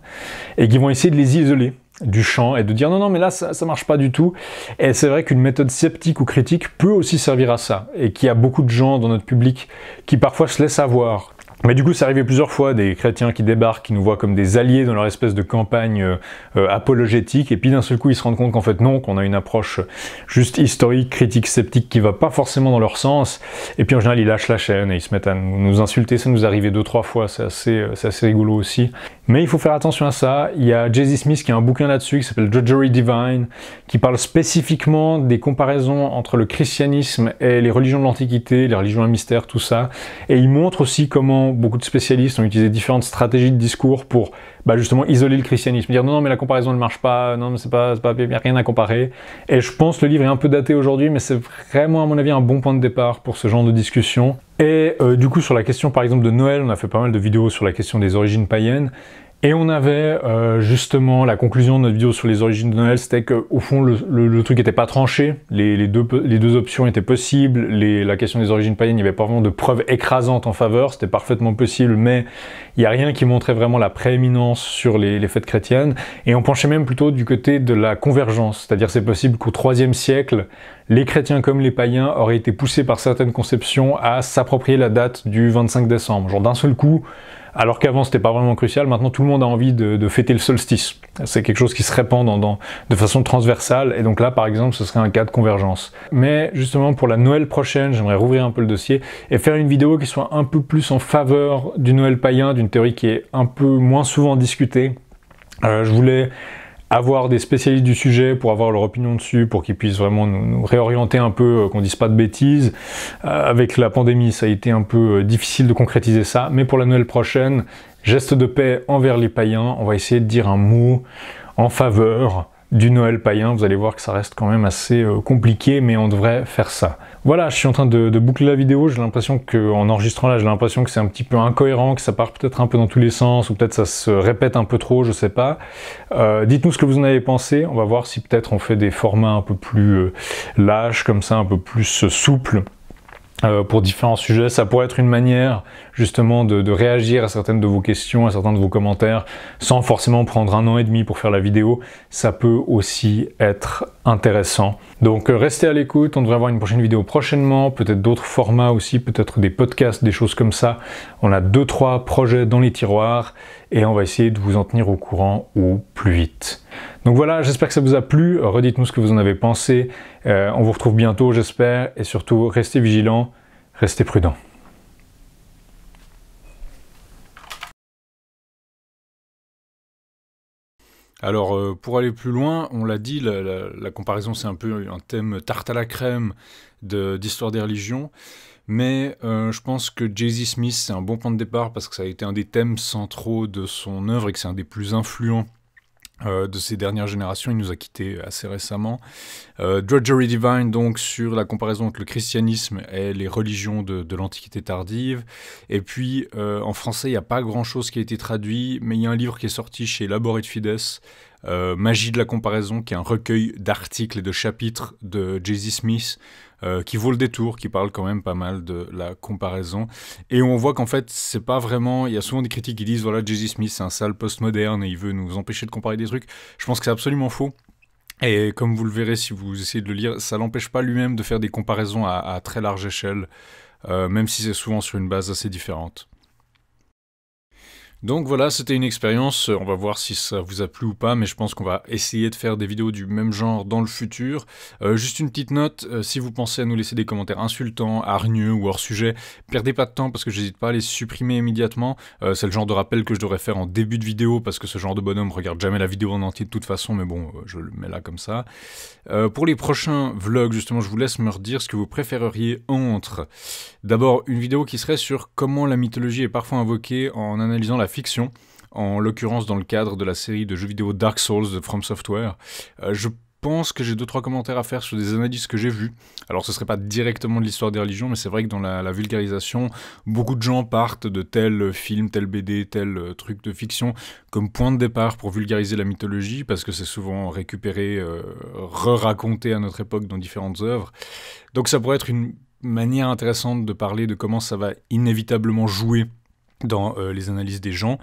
et qui vont essayer de les isoler du chant et de dire non non mais là ça, ça marche pas du tout et c'est vrai qu'une méthode sceptique ou critique peut aussi servir à ça et qu'il y a beaucoup de gens dans notre public qui parfois se laissent avoir mais du coup, c'est arrivé plusieurs fois, des chrétiens qui débarquent, qui nous voient comme des alliés dans leur espèce de campagne euh, euh, apologétique, et puis d'un seul coup, ils se rendent compte qu'en fait non, qu'on a une approche juste historique, critique, sceptique, qui va pas forcément dans leur sens, et puis en général, ils lâchent la chaîne, et ils se mettent à nous insulter, ça nous est arrivé deux, trois fois, euh, c'est assez, rigolo aussi. Mais il faut faire attention à ça, il y a Jay Smith qui a un bouquin là-dessus, qui s'appelle Judgery Divine, qui parle spécifiquement des comparaisons entre le christianisme et les religions de l'Antiquité, les religions à mystère, tout ça, et il montre aussi comment beaucoup de spécialistes ont utilisé différentes stratégies de discours pour bah, justement isoler le christianisme, dire non, non, mais la comparaison ne marche pas, non, mais c'est pas, pas, il n'y a rien à comparer. Et je pense que le livre est un peu daté aujourd'hui, mais c'est vraiment, à mon avis, un bon point de départ pour ce genre de discussion. Et euh, du coup, sur la question, par exemple, de Noël, on a fait pas mal de vidéos sur la question des origines païennes. Et on avait euh, justement la conclusion de notre vidéo sur les origines de Noël, c'était qu'au fond le, truc n'était pas tranché, les, les, deux, les, deux, options étaient possibles, les, la question des origines païennes, il n'y avait pas vraiment de preuves écrasantes en faveur, c'était parfaitement possible, mais il n'y a rien qui montrait vraiment la prééminence sur les, les, fêtes chrétiennes, et on penchait même plutôt du côté de la convergence, c'est-à-dire c'est possible qu'au troisième siècle, les chrétiens comme les païens auraient été poussés par certaines conceptions à s'approprier la date du 25 décembre, genre d'un seul coup alors qu'avant c'était pas vraiment crucial, maintenant tout le monde a envie de, fêter le solstice. C'est quelque chose qui se répand de façon transversale, et donc là par exemple ce serait un cas de convergence. Mais justement pour la Noël prochaine, j'aimerais rouvrir un peu le dossier et faire une vidéo qui soit un peu plus en faveur du Noël païen, d'une théorie qui est un peu moins souvent discutée. Euh, je voulais avoir des spécialistes du sujet pour avoir leur opinion dessus, pour qu'ils puissent vraiment nous, réorienter un peu, euh, qu'on dise pas de bêtises. Euh, avec la pandémie, ça a été un peu euh, difficile de concrétiser ça, mais pour la Noël prochaine, geste de paix envers les païens, on va essayer de dire un mot en faveur du Noël païen. Vous allez voir que ça reste quand même assez euh, compliqué, mais on devrait faire ça. Voilà, je suis en train de, boucler la vidéo. J'ai l'impression qu'en enregistrant là, j'ai l'impression que c'est un petit peu incohérent, que ça part peut-être un peu dans tous les sens, ou peut-être ça se répète un peu trop, je sais pas. Euh, dites-nous ce que vous en avez pensé. On va voir si peut-être on fait des formats un peu plus euh, lâches, comme ça, un peu plus souples euh, pour différents sujets. Ça pourrait être une manière justement de, réagir à certaines de vos questions, à certains de vos commentaires, sans forcément prendre un an et demi pour faire la vidéo. Ça peut aussi être intéressant. Donc euh, restez à l'écoute, on devrait avoir une prochaine vidéo prochainement, peut-être d'autres formats aussi, peut-être des podcasts, des choses comme ça. On a deux, trois projets dans les tiroirs et on va essayer de vous en tenir au courant au plus vite. Donc voilà, j'espère que ça vous a plu. Redites-nous ce que vous en avez pensé. Euh, on vous retrouve bientôt, j'espère. Et surtout, restez vigilants, restez prudents. Alors, euh, pour aller plus loin, on l'a dit, la, comparaison, c'est un peu un thème tarte à la crème d'histoire des religions. Mais euh, je pense que Jay-Z Smith, c'est un bon point de départ parce que ça a été un des thèmes centraux de son œuvre et que c'est un des plus influents euh, de ces dernières générations. Il nous a quittés assez récemment. Euh, drudgery Divine, donc, sur la comparaison entre le christianisme et les religions de, l'Antiquité tardive. Et puis, euh, en français, il n'y a pas grand-chose qui a été traduit, mais il y a un livre qui est sorti chez labor de Fides, Magie de la comparaison, qui est un recueil d'articles et de chapitres de J.Z. Smith, euh, qui vaut le détour, qui parle quand même pas mal de la comparaison. Et on voit qu'en fait, c'est pas vraiment. Il y a souvent des critiques qui disent voilà, Jesse Smith, c'est un sale postmoderne et il veut nous empêcher de comparer des trucs. Je pense que c'est absolument faux. Et comme vous le verrez si vous essayez de le lire, ça l'empêche pas lui-même de faire des comparaisons à, très large échelle, euh, même si c'est souvent sur une base assez différente. Donc voilà, c'était une expérience, euh, on va voir si ça vous a plu ou pas, mais je pense qu'on va essayer de faire des vidéos du même genre dans le futur. Euh, juste une petite note, euh, si vous pensez à nous laisser des commentaires insultants, hargneux ou hors sujet, perdez pas de temps parce que j'hésite pas à les supprimer immédiatement. c'est le genre de rappel que je devrais faire en début de vidéo parce que ce genre de bonhomme regarde jamais la vidéo en entier de toute façon, mais bon, je le mets là comme ça. pour les prochains vlogs, justement, je vous laisse me redire ce que vous préféreriez entre. D'abord, une vidéo qui serait sur comment la mythologie est parfois invoquée en analysant la fiction, en l'occurrence dans le cadre de la série de jeux vidéo Dark Souls de From Software. Euh, je pense que j'ai deux trois commentaires à faire sur des analyses que j'ai vues. Alors ce serait pas directement de l'histoire des religions, mais c'est vrai que dans la, vulgarisation, beaucoup de gens partent de tel film, tel BD, tel euh, truc de fiction comme point de départ pour vulgariser la mythologie, parce que c'est souvent récupéré, euh, re-raconté à notre époque dans différentes œuvres. Donc ça pourrait être une manière intéressante de parler de comment ça va inévitablement jouer dans euh, les analyses des gens.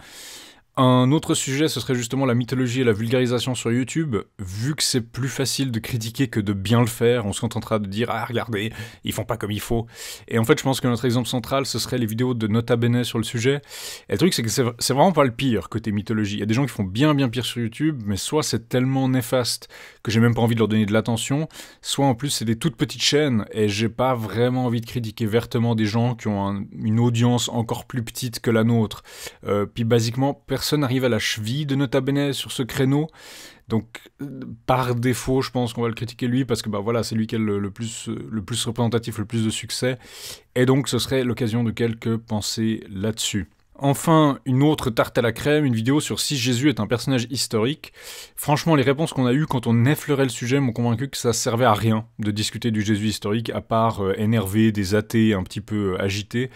Un autre sujet, ce serait justement la mythologie et la vulgarisation sur YouTube. Vu que c'est plus facile de critiquer que de bien le faire, on se contentera de dire Ah, regardez, ils font pas comme il faut. Et en fait, je pense que notre exemple central, ce serait les vidéos de Nota Bene sur le sujet. Et le truc, c'est que c'est vraiment pas le pire côté mythologie. Il y a des gens qui font bien, bien pire sur YouTube, mais soit c'est tellement néfaste que j'ai même pas envie de leur donner de l'attention, soit en plus, c'est des toutes petites chaînes et j'ai pas vraiment envie de critiquer vertement des gens qui ont une audience encore plus petite que la nôtre. Euh, puis, basiquement, personne arrive à la cheville de Nota Bene sur ce créneau. Donc, par défaut, je pense qu'on va le critiquer lui, parce que bah, voilà, c'est lui qui est le, plus, le plus représentatif, le plus de succès. Et donc, ce serait l'occasion de quelques pensées là-dessus. Enfin, une autre tarte à la crème, une vidéo sur si Jésus est un personnage historique. Franchement, les réponses qu'on a eues quand on effleurait le sujet m'ont convaincu que ça servait à rien de discuter du Jésus historique, à part euh, énerver des athées un petit peu euh, agités.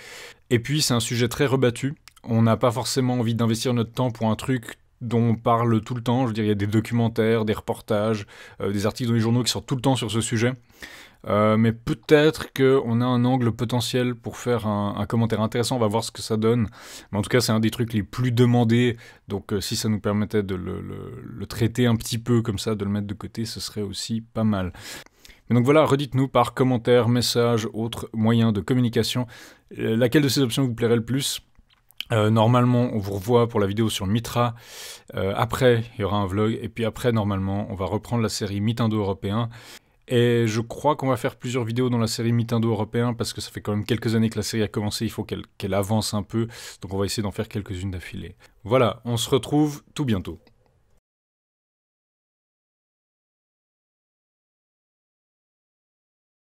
Et puis, c'est un sujet très rebattu, on n'a pas forcément envie d'investir notre temps pour un truc dont on parle tout le temps. Je veux dire, il y a des documentaires, des reportages, euh, des articles dans les journaux qui sortent tout le temps sur ce sujet. Euh, mais peut-être qu'on a un angle potentiel pour faire un, commentaire intéressant. On va voir ce que ça donne. Mais en tout cas, c'est un des trucs les plus demandés. Donc, euh, si ça nous permettait de le, traiter un petit peu comme ça, de le mettre de côté, ce serait aussi pas mal. Mais donc voilà, redites-nous par commentaire, message, autres moyens de communication, laquelle de ces options vous plairait le plus euh, normalement, on vous revoit pour la vidéo sur Mitra. Euh, après, il y aura un vlog. Et puis après, normalement, on va reprendre la série Mitindo européen Et je crois qu'on va faire plusieurs vidéos dans la série Mitindo européen parce que ça fait quand même quelques années que la série a commencé. Il faut qu'elle avance un peu. Donc on va essayer d'en faire quelques-unes d'affilée. Voilà, on se retrouve tout bientôt.